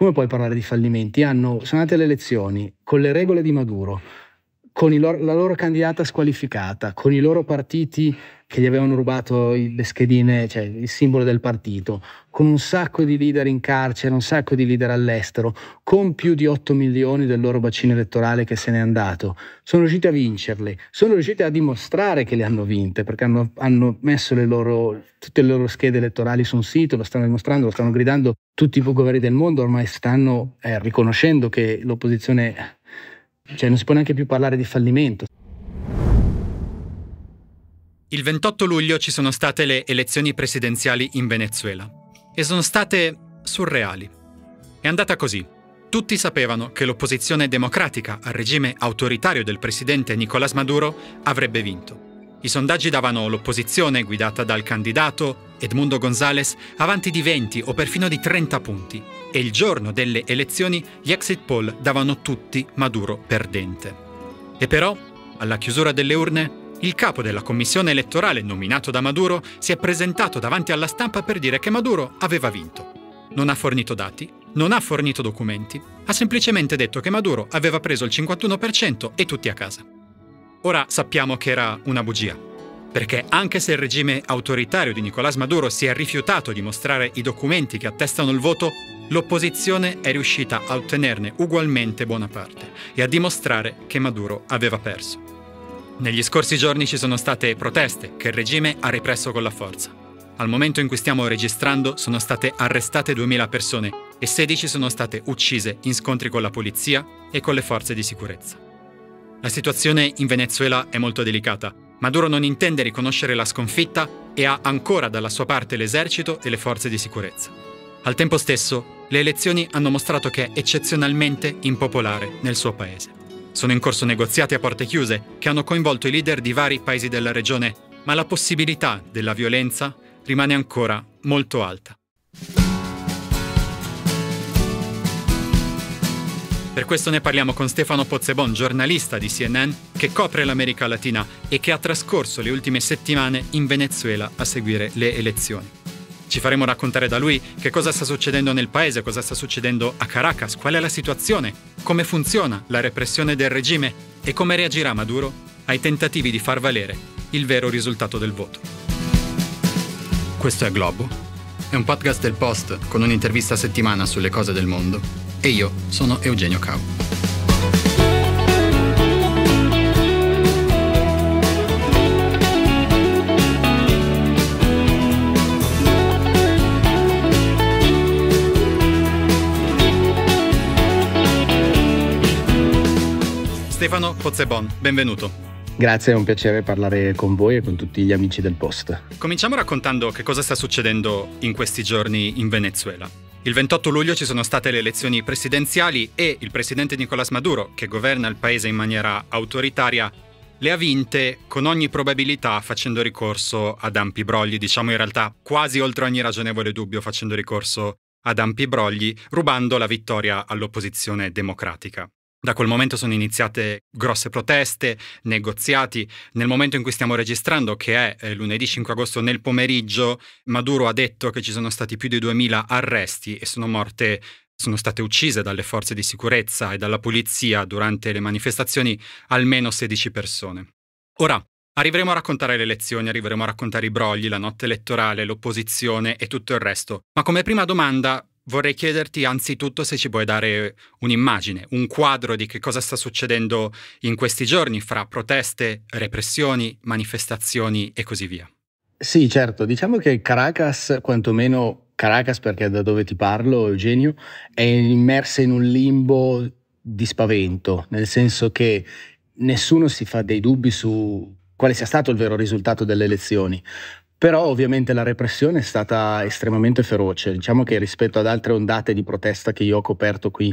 Come puoi parlare di fallimenti? Hanno, sono andate alle elezioni con le regole di Maduro, con loro, la loro candidata squalificata, con i loro partiti che gli avevano rubato le schedine, cioè il simbolo del partito, con un sacco di leader in carcere, un sacco di leader all'estero, con più di 8 milioni del loro bacino elettorale che se n'è andato. Sono riusciti a vincerle, sono riusciti a dimostrare che le hanno vinte, perché hanno, hanno messo le loro, tutte le loro schede elettorali su un sito, lo stanno dimostrando, lo stanno gridando tutti i governi del mondo, ormai stanno eh, riconoscendo che l'opposizione cioè non si può neanche più parlare di fallimento. Il 28 luglio ci sono state le elezioni presidenziali in Venezuela e sono state surreali. È andata così. Tutti sapevano che l'opposizione democratica al regime autoritario del presidente Nicolás Maduro avrebbe vinto. I sondaggi davano l'opposizione, guidata dal candidato Edmundo González, avanti di 20 o perfino di 30 punti, e il giorno delle elezioni gli exit poll davano tutti Maduro perdente. E però, alla chiusura delle urne, il capo della commissione elettorale nominato da Maduro si è presentato davanti alla stampa per dire che Maduro aveva vinto. Non ha fornito dati, non ha fornito documenti, ha semplicemente detto che Maduro aveva preso il 51% e tutti a casa. Ora sappiamo che era una bugia, perché anche se il regime autoritario di Nicolás Maduro si è rifiutato di mostrare i documenti che attestano il voto, L'opposizione è riuscita a ottenerne ugualmente buona parte e a dimostrare che Maduro aveva perso. Negli scorsi giorni ci sono state proteste che il regime ha represso con la forza. Al momento in cui stiamo registrando sono state arrestate 2.000 persone e 16 sono state uccise in scontri con la polizia e con le forze di sicurezza. La situazione in Venezuela è molto delicata. Maduro non intende riconoscere la sconfitta e ha ancora dalla sua parte l'esercito e le forze di sicurezza. Al tempo stesso, le elezioni hanno mostrato che è eccezionalmente impopolare nel suo paese. Sono in corso negoziati a porte chiuse che hanno coinvolto i leader di vari paesi della regione, ma la possibilità della violenza rimane ancora molto alta. Per questo ne parliamo con Stefano Pozzebon, giornalista di CNN, che copre l'America Latina e che ha trascorso le ultime settimane in Venezuela a seguire le elezioni. Ci faremo raccontare da lui che cosa sta succedendo nel paese, cosa sta succedendo a Caracas, qual è la situazione, come funziona la repressione del regime e come reagirà Maduro ai tentativi di far valere il vero risultato del voto. Questo è Globo. È un podcast del Post con un'intervista a settimana sulle cose del mondo. E io sono Eugenio Cau. Stefano Pozzebon, benvenuto. Grazie, è un piacere parlare con voi e con tutti gli amici del Post. Cominciamo raccontando che cosa sta succedendo in questi giorni in Venezuela. Il 28 luglio ci sono state le elezioni presidenziali e il presidente Nicolás Maduro, che governa il paese in maniera autoritaria, le ha vinte con ogni probabilità facendo ricorso ad ampi brogli, diciamo in realtà quasi oltre ogni ragionevole dubbio facendo ricorso ad ampi brogli, rubando la vittoria all'opposizione democratica. Da quel momento sono iniziate grosse proteste, negoziati. Nel momento in cui stiamo registrando, che è eh, lunedì 5 agosto nel pomeriggio, Maduro ha detto che ci sono stati più di 2000 arresti e sono morte sono state uccise dalle forze di sicurezza e dalla polizia durante le manifestazioni almeno 16 persone. Ora, arriveremo a raccontare le elezioni, arriveremo a raccontare i brogli, la notte elettorale, l'opposizione e tutto il resto, ma come prima domanda vorrei chiederti anzitutto se ci puoi dare un'immagine, un quadro di che cosa sta succedendo in questi giorni fra proteste, repressioni, manifestazioni e così via. Sì, certo, diciamo che Caracas, quantomeno Caracas perché da dove ti parlo, Eugenio, è immersa in un limbo di spavento, nel senso che nessuno si fa dei dubbi su quale sia stato il vero risultato delle elezioni. Però ovviamente la repressione è stata estremamente feroce, diciamo che rispetto ad altre ondate di protesta che io ho coperto qui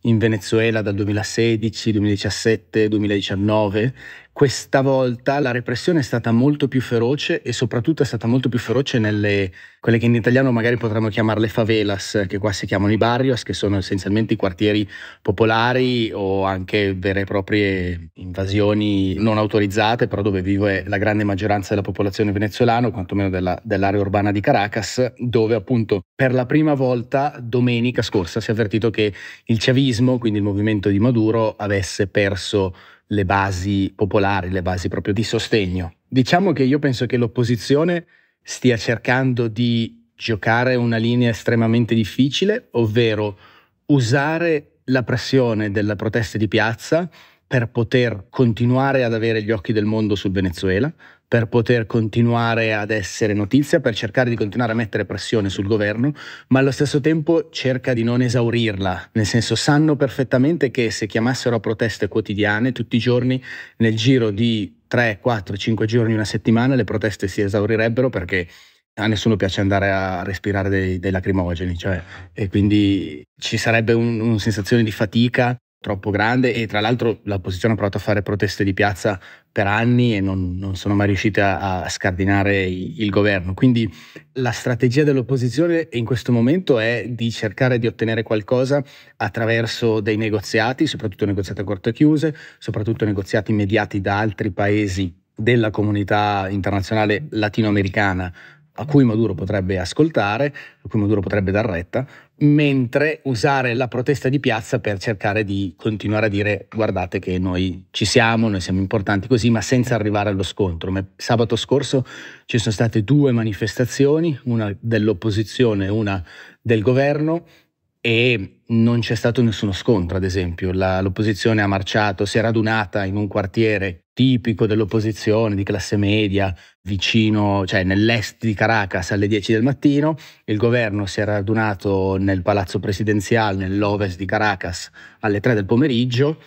in Venezuela dal 2016, 2017, 2019, questa volta la repressione è stata molto più feroce e soprattutto è stata molto più feroce nelle quelle che in italiano magari potremmo chiamarle favelas, che qua si chiamano i barrios, che sono essenzialmente i quartieri popolari o anche vere e proprie invasioni non autorizzate, però dove vive la grande maggioranza della popolazione venezuelana, o quantomeno della, dell'area urbana di Caracas, dove appunto per la prima volta domenica scorsa si è avvertito che il chavismo, quindi il movimento di Maduro, avesse perso le basi popolari, le basi proprio di sostegno. Diciamo che io penso che l'opposizione stia cercando di giocare una linea estremamente difficile, ovvero usare la pressione della protesta di piazza per poter continuare ad avere gli occhi del mondo sul Venezuela, per poter continuare ad essere notizia, per cercare di continuare a mettere pressione sul governo, ma allo stesso tempo cerca di non esaurirla, nel senso sanno perfettamente che se chiamassero a proteste quotidiane tutti i giorni, nel giro di 3, 4, 5 giorni, una settimana, le proteste si esaurirebbero perché a nessuno piace andare a respirare dei, dei lacrimogeni, cioè, e quindi ci sarebbe una un sensazione di fatica troppo grande e tra l'altro l'opposizione ha provato a fare proteste di piazza per anni e non, non sono mai riuscite a, a scardinare il, il governo. Quindi la strategia dell'opposizione in questo momento è di cercare di ottenere qualcosa attraverso dei negoziati, soprattutto negoziati a corte chiuse, soprattutto negoziati mediati da altri paesi della comunità internazionale latinoamericana a cui Maduro potrebbe ascoltare, a cui Maduro potrebbe dar retta, mentre usare la protesta di piazza per cercare di continuare a dire guardate che noi ci siamo, noi siamo importanti così, ma senza arrivare allo scontro. Ma sabato scorso ci sono state due manifestazioni, una dell'opposizione e una del governo, e non c'è stato nessuno scontro, ad esempio. La, l'opposizione ha marciato, si è radunata in un quartiere tipico dell'opposizione di classe media, vicino, cioè nell'est di Caracas alle 10 del mattino, il governo si era radunato nel palazzo presidenziale nell'ovest di Caracas alle 3 del pomeriggio,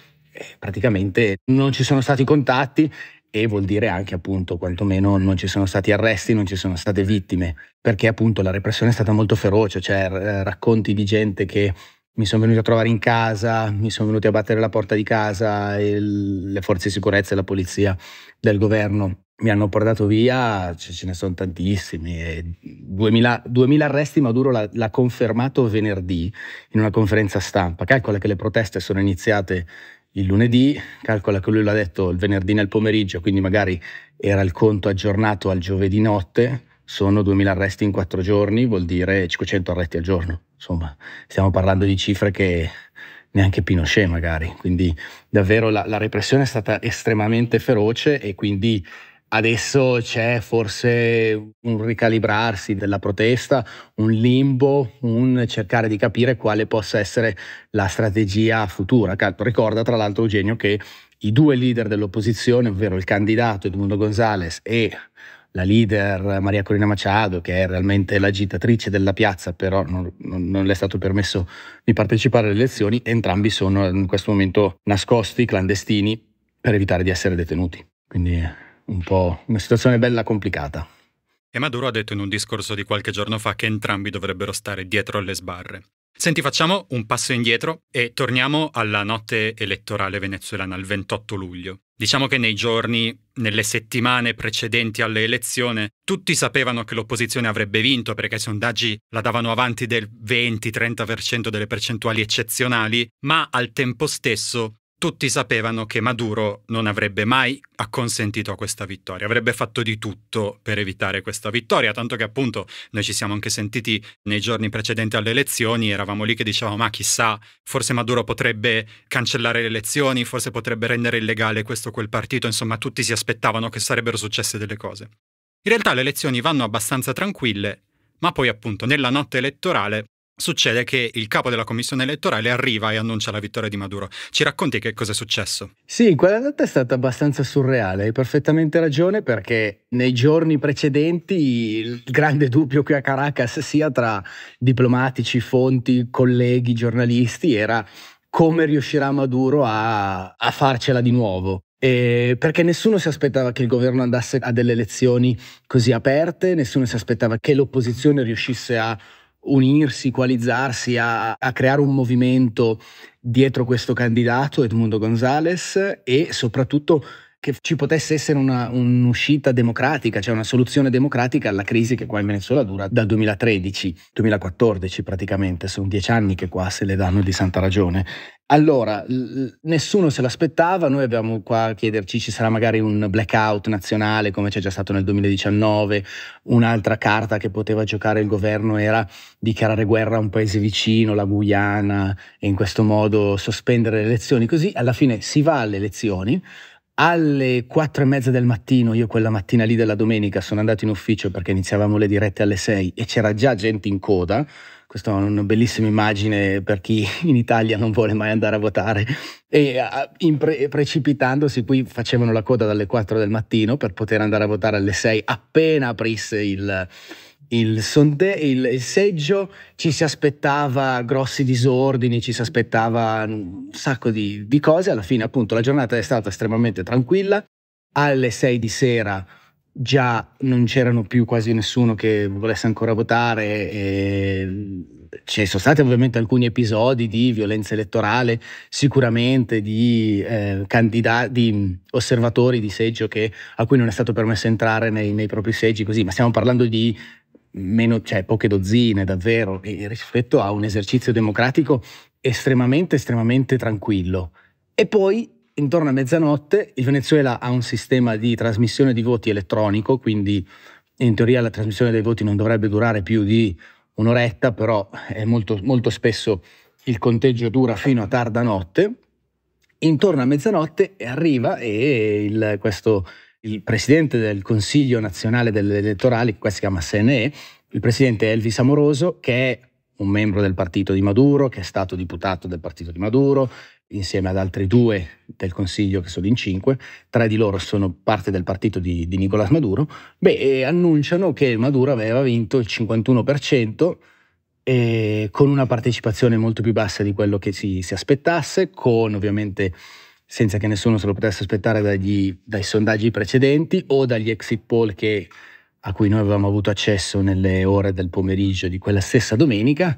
praticamente non ci sono stati contatti e vuol dire anche appunto quantomeno non ci sono stati arresti, non ci sono state vittime, perché appunto la repressione è stata molto feroce, cioè eh, racconti di gente che mi sono venuti a trovare in casa, mi sono venuti a battere la porta di casa, il, le forze di sicurezza e la polizia del governo mi hanno portato via, ce, ce ne sono tantissimi, 2000, 2000, arresti Maduro l'ha, l'ha confermato venerdì in una conferenza stampa, calcola che le proteste sono iniziate il lunedì, calcola che lui l'ha detto il venerdì nel pomeriggio, quindi magari era il conto aggiornato al giovedì notte, sono 2000 arresti in 4 giorni, vuol dire 500 arresti al giorno. Insomma, stiamo parlando di cifre che neanche Pinochet magari. Quindi davvero la, la repressione è stata estremamente feroce e quindi adesso c'è forse un ricalibrarsi della protesta, un limbo, un cercare di capire quale possa essere la strategia futura. Ricorda tra l'altro Eugenio che i due leader dell'opposizione, ovvero il candidato Edmundo Gonzales e la leader Maria Corina Machado, che è realmente l'agitatrice della piazza, però non, non, le è stato permesso di partecipare alle elezioni, entrambi sono in questo momento nascosti, clandestini, per evitare di essere detenuti. Quindi un po' una situazione bella complicata. E Maduro ha detto in un discorso di qualche giorno fa che entrambi dovrebbero stare dietro alle sbarre. Senti, facciamo un passo indietro e torniamo alla notte elettorale venezuelana, il 28 luglio. Diciamo che nei giorni, nelle settimane precedenti alle elezioni, tutti sapevano che l'opposizione avrebbe vinto perché i sondaggi la davano avanti del 20-30% delle percentuali eccezionali, ma al tempo stesso tutti sapevano che Maduro non avrebbe mai acconsentito a questa vittoria, avrebbe fatto di tutto per evitare questa vittoria, tanto che appunto noi ci siamo anche sentiti nei giorni precedenti alle elezioni, eravamo lì che dicevamo ma chissà, forse Maduro potrebbe cancellare le elezioni, forse potrebbe rendere illegale questo o quel partito, insomma tutti si aspettavano che sarebbero successe delle cose. In realtà le elezioni vanno abbastanza tranquille, ma poi appunto nella notte elettorale succede che il capo della commissione elettorale arriva e annuncia la vittoria di Maduro. Ci racconti che cosa è successo? Sì, quella data è stata abbastanza surreale, hai perfettamente ragione perché nei giorni precedenti il grande dubbio qui a Caracas sia tra diplomatici, fonti, colleghi, giornalisti era come riuscirà Maduro a, a farcela di nuovo. Eh, perché nessuno si aspettava che il governo andasse a delle elezioni così aperte, nessuno si aspettava che l'opposizione riuscisse a unirsi, coalizzarsi, a, a creare un movimento dietro questo candidato Edmundo Gonzales e soprattutto che ci potesse essere una, un'uscita democratica, cioè una soluzione democratica alla crisi che qua in Venezuela dura dal 2013-2014 praticamente, sono dieci anni che qua se le danno di santa ragione. Allora, nessuno se l'aspettava, noi abbiamo qua a chiederci ci sarà magari un blackout nazionale come c'è già stato nel 2019, un'altra carta che poteva giocare il governo era dichiarare guerra a un paese vicino, la Guyana, e in questo modo sospendere le elezioni, così alla fine si va alle elezioni, alle quattro e mezza del mattino, io quella mattina lì della domenica sono andato in ufficio perché iniziavamo le dirette alle 6 e c'era già gente in coda. Questa è una bellissima immagine per chi in Italia non vuole mai andare a votare. E pre- precipitandosi, qui facevano la coda dalle 4 del mattino per poter andare a votare alle 6 appena aprisse il, il, sonde- il, il, seggio ci si aspettava grossi disordini, ci si aspettava un sacco di, di cose. Alla fine, appunto, la giornata è stata estremamente tranquilla. Alle 6 di sera già non c'erano più quasi nessuno che volesse ancora votare. E ci sono stati ovviamente alcuni episodi di violenza elettorale, sicuramente di, eh, candidati, di osservatori di seggio che, a cui non è stato permesso entrare nei, nei propri seggi, così, ma stiamo parlando di meno, cioè poche dozzine davvero, rispetto a un esercizio democratico estremamente, estremamente tranquillo. E poi, intorno a mezzanotte, il Venezuela ha un sistema di trasmissione di voti elettronico, quindi in teoria la trasmissione dei voti non dovrebbe durare più di un'oretta, però molto, molto spesso il conteggio dura fino a tarda notte. Intorno a mezzanotte arriva e il, questo il presidente del Consiglio nazionale delle elettorali, qua si chiama SNE, il presidente Elvis Amoroso, che è un membro del partito di Maduro, che è stato diputato del partito di Maduro, insieme ad altri due del Consiglio, che sono in cinque, tre di loro sono parte del partito di, di Nicolás Maduro, beh, annunciano che Maduro aveva vinto il 51%, eh, con una partecipazione molto più bassa di quello che si, si aspettasse, con ovviamente senza che nessuno se lo potesse aspettare dagli, dai sondaggi precedenti o dagli exit poll che, a cui noi avevamo avuto accesso nelle ore del pomeriggio di quella stessa domenica.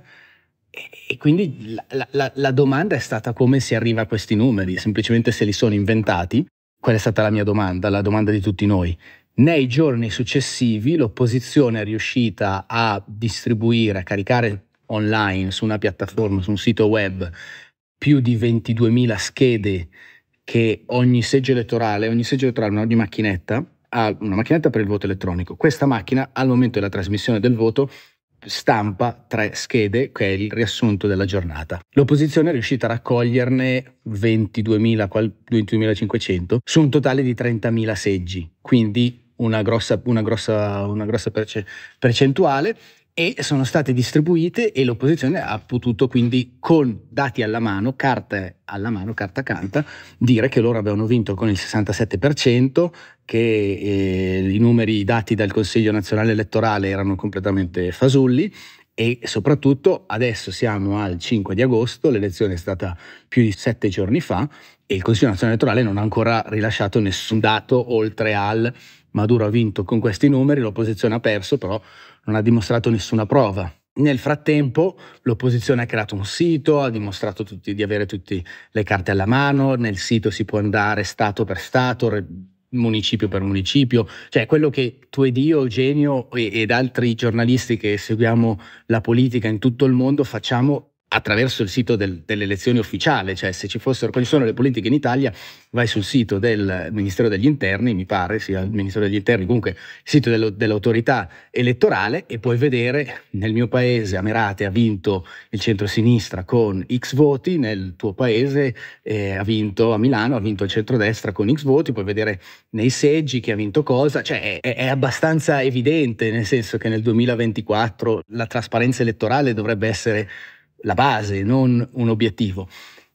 E, e quindi la, la, la domanda è stata come si arriva a questi numeri, semplicemente se li sono inventati. Quella è stata la mia domanda, la domanda di tutti noi. Nei giorni successivi l'opposizione è riuscita a distribuire, a caricare online su una piattaforma, su un sito web, più di 22.000 schede che ogni seggio elettorale, ogni seggio elettorale, ogni macchinetta ha una macchinetta per il voto elettronico. Questa macchina al momento della trasmissione del voto stampa tre schede che è il riassunto della giornata. L'opposizione è riuscita a raccoglierne 22.000, 22.500 su un totale di 30.000 seggi, quindi una grossa, una grossa, una grossa percentuale e sono state distribuite e l'opposizione ha potuto quindi con dati alla mano, carte alla mano, carta canta, dire che loro avevano vinto con il 67%, che eh, i numeri dati dal Consiglio nazionale elettorale erano completamente fasulli e soprattutto adesso siamo al 5 di agosto, l'elezione è stata più di sette giorni fa e il Consiglio nazionale elettorale non ha ancora rilasciato nessun dato oltre al Maduro ha vinto con questi numeri, l'opposizione ha perso, però non ha dimostrato nessuna prova. Nel frattempo l'opposizione ha creato un sito, ha dimostrato tutti, di avere tutte le carte alla mano, nel sito si può andare stato per stato, municipio per municipio, cioè quello che tu ed io, Eugenio ed altri giornalisti che seguiamo la politica in tutto il mondo facciamo attraverso il sito del, delle elezioni ufficiali, cioè se ci fossero, quali sono le politiche in Italia, vai sul sito del Ministero degli Interni, mi pare sia il Ministero degli Interni, comunque il sito dell'autorità elettorale e puoi vedere nel mio paese Amerate ha vinto il centrosinistra con X voti, nel tuo paese eh, ha vinto a Milano, ha vinto il centrodestra con X voti, puoi vedere nei seggi chi ha vinto cosa, cioè è, è abbastanza evidente nel senso che nel 2024 la trasparenza elettorale dovrebbe essere la base, non un obiettivo.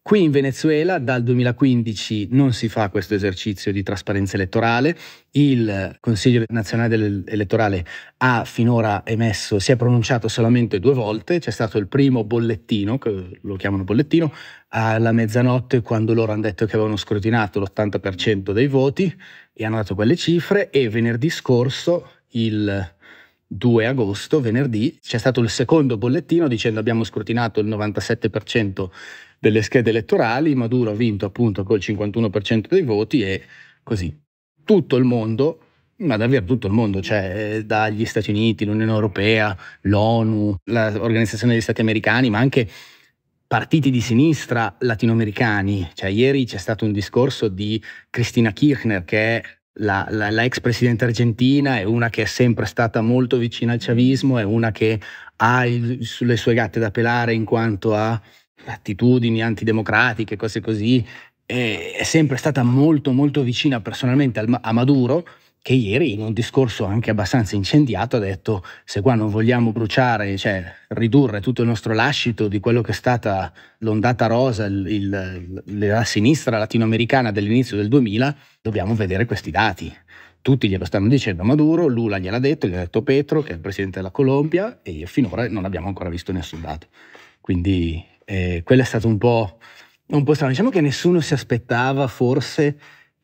Qui in Venezuela dal 2015 non si fa questo esercizio di trasparenza elettorale, il Consiglio nazionale elettorale ha finora emesso, si è pronunciato solamente due volte, c'è stato il primo bollettino, lo chiamano bollettino, alla mezzanotte quando loro hanno detto che avevano scrutinato l'80% dei voti e hanno dato quelle cifre e venerdì scorso il 2 agosto, venerdì, c'è stato il secondo bollettino dicendo abbiamo scrutinato il 97% delle schede elettorali, Maduro ha vinto appunto col 51% dei voti e così. Tutto il mondo, ma davvero tutto il mondo, cioè eh, dagli Stati Uniti, l'Unione Europea, l'ONU, l'Organizzazione degli Stati Americani, ma anche partiti di sinistra latinoamericani. Cioè, ieri c'è stato un discorso di Cristina Kirchner, che è la, la, la, ex presidente argentina è una che è sempre stata molto vicina al chavismo, è una che ha il, le sue gatte da pelare in quanto a attitudini antidemocratiche, cose così, è, è sempre stata molto molto vicina personalmente al, a Maduro, che ieri in un discorso anche abbastanza incendiato ha detto se qua non vogliamo bruciare, cioè ridurre tutto il nostro lascito di quello che è stata l'ondata rosa, il, il, la sinistra latinoamericana dell'inizio del 2000, dobbiamo vedere questi dati. Tutti glielo stanno dicendo a Maduro, Lula gliel'ha detto, gli ha detto Petro, che è il presidente della Colombia, e io finora non abbiamo ancora visto nessun dato. Quindi eh, quello è stato un po', un po' strano. Diciamo che nessuno si aspettava forse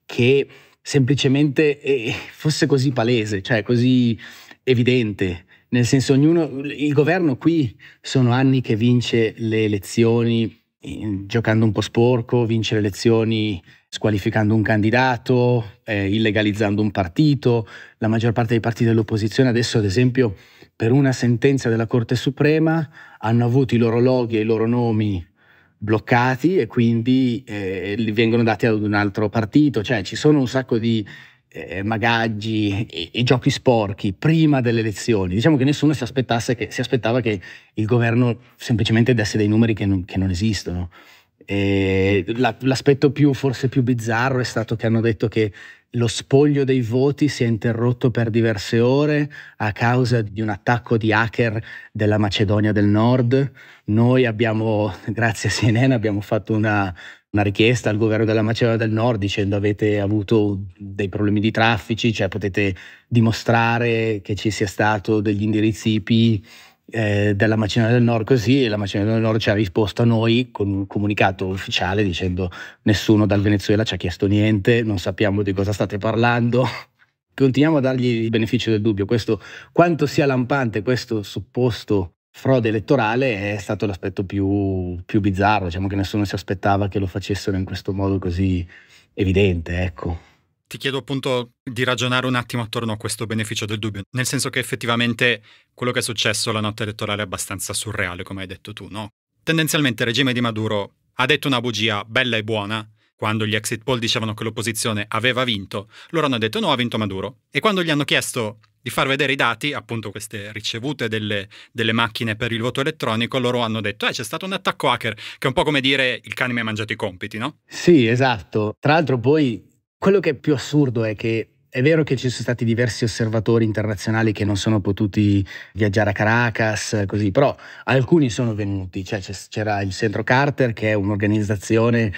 che semplicemente eh, fosse così palese, cioè così evidente. Nel senso, ognuno, il governo qui sono anni che vince le elezioni giocando un po' sporco, vince le elezioni squalificando un candidato, eh, illegalizzando un partito. La maggior parte dei partiti dell'opposizione adesso, ad esempio, per una sentenza della Corte Suprema hanno avuto i loro loghi e i loro nomi bloccati e quindi eh, vengono dati ad un altro partito, cioè ci sono un sacco di eh, magaggi e, e, giochi sporchi prima delle elezioni. Diciamo che nessuno si, aspettasse che, si aspettava che il governo semplicemente desse dei numeri che non, che non esistono. E l'aspetto più, forse più bizzarro è stato che hanno detto che lo spoglio dei voti si è interrotto per diverse ore a causa di un attacco di hacker della Macedonia del Nord. Noi abbiamo, grazie a CNN, abbiamo fatto una, una richiesta al governo della Macedonia del Nord dicendo avete avuto dei problemi di traffici, cioè potete dimostrare che ci sia stato degli indirizzi IP eh, della Macedonia del Nord così e la Macedonia del Nord ci ha risposto a noi con un comunicato ufficiale dicendo nessuno dal Venezuela ci ha chiesto niente, non sappiamo di cosa state parlando. Continuiamo a dargli il beneficio del dubbio. Questo, quanto sia lampante questo supposto frode elettorale è stato l'aspetto più, più bizzarro, diciamo che nessuno si aspettava che lo facessero in questo modo così evidente. Ecco ti chiedo appunto di ragionare un attimo attorno a questo beneficio del dubbio, nel senso che effettivamente quello che è successo la notte elettorale è abbastanza surreale, come hai detto tu, no? Tendenzialmente il regime di Maduro ha detto una bugia bella e buona, quando gli exit poll dicevano che l'opposizione aveva vinto, loro hanno detto no, ha vinto Maduro. E quando gli hanno chiesto di far vedere i dati, appunto queste ricevute delle, delle, macchine per il voto elettronico, loro hanno detto eh c'è stato un attacco hacker, che è un po' come dire il cane mi ha mangiato i compiti, no? Sì, esatto. Tra l'altro poi quello che è più assurdo è che è vero che ci sono stati diversi osservatori internazionali che non sono potuti viaggiare a Caracas, così, però alcuni sono venuti. Cioè, c'era il Centro Carter, che è un'organizzazione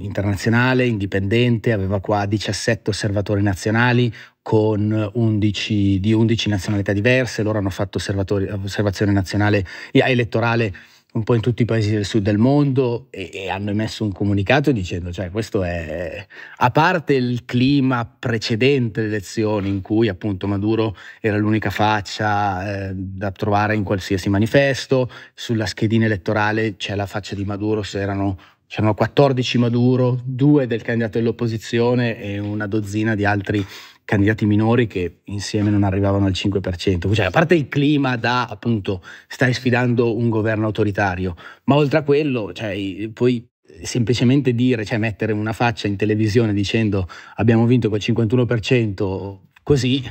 internazionale, indipendente, aveva qua 17 osservatori nazionali con 11, di 11 nazionalità diverse, loro hanno fatto osservazione nazionale elettorale un po' in tutti i paesi del sud del mondo e, e hanno emesso un comunicato dicendo, cioè questo è, a parte il clima precedente alle elezioni in cui appunto Maduro era l'unica faccia eh, da trovare in qualsiasi manifesto, sulla schedina elettorale c'è la faccia di Maduro, se erano c'erano 14 Maduro, due del candidato dell'opposizione e una dozzina di altri candidati minori che insieme non arrivavano al 5%. Cioè, a parte il clima da appunto stai sfidando un governo autoritario, ma oltre a quello, cioè, poi semplicemente dire, cioè mettere una faccia in televisione dicendo abbiamo vinto col 51% così,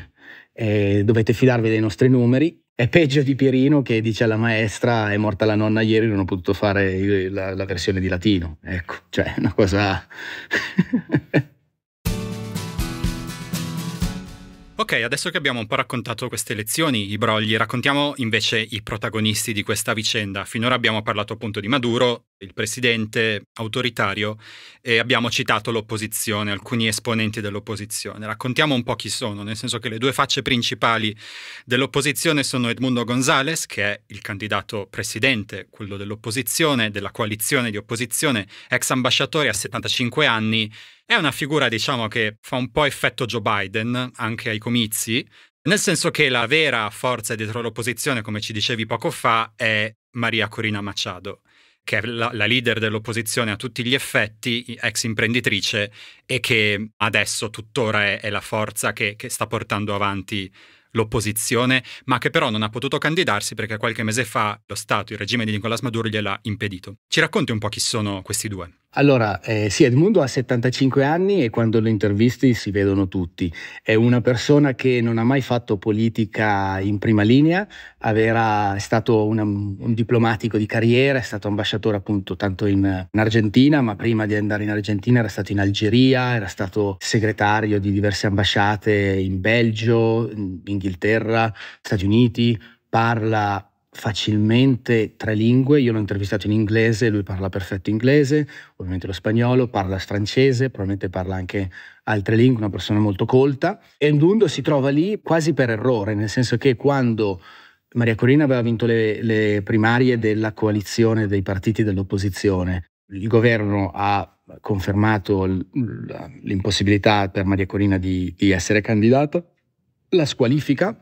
eh, dovete fidarvi dei nostri numeri. È peggio di Pierino che dice alla maestra è morta la nonna ieri, non ho potuto fare la, la versione di latino. Ecco, cioè una cosa... Ok, adesso che abbiamo un po' raccontato queste lezioni, i brogli, raccontiamo invece i protagonisti di questa vicenda. Finora abbiamo parlato appunto di Maduro, il presidente autoritario, e abbiamo citato l'opposizione, alcuni esponenti dell'opposizione. Raccontiamo un po' chi sono, nel senso che le due facce principali dell'opposizione sono Edmundo González, che è il candidato presidente, quello dell'opposizione, della coalizione di opposizione, ex ambasciatore a 75 anni è una figura, diciamo, che fa un po' effetto Joe Biden anche ai comizi, nel senso che la vera forza dietro l'opposizione, come ci dicevi poco fa, è Maria Corina Machado, che è la, la, leader dell'opposizione a tutti gli effetti, ex imprenditrice, e che adesso tuttora è, è la forza che, che sta portando avanti l'opposizione, ma che però non ha potuto candidarsi perché qualche mese fa lo Stato, il regime di Nicolás Maduro gliel'ha impedito. Ci racconti un po' chi sono questi due? Allora, eh, sì, Edmundo ha 75 anni e quando lo intervisti si vedono tutti. È una persona che non ha mai fatto politica in prima linea, aveva, è stato una, un diplomatico di carriera, è stato ambasciatore appunto tanto in, in Argentina, ma prima di andare in Argentina era stato in Algeria, era stato segretario di diverse ambasciate in Belgio, in Inghilterra, Stati Uniti, parla facilmente tre lingue, io l'ho intervistato in inglese, lui parla perfetto inglese, ovviamente lo spagnolo, parla francese, probabilmente parla anche altre lingue, una persona molto colta. E Ndundo si trova lì quasi per errore, nel senso che quando Maria Corina aveva vinto le, le primarie della coalizione dei partiti dell'opposizione, il governo ha confermato l'impossibilità per Maria Corina di, di essere candidata, la squalifica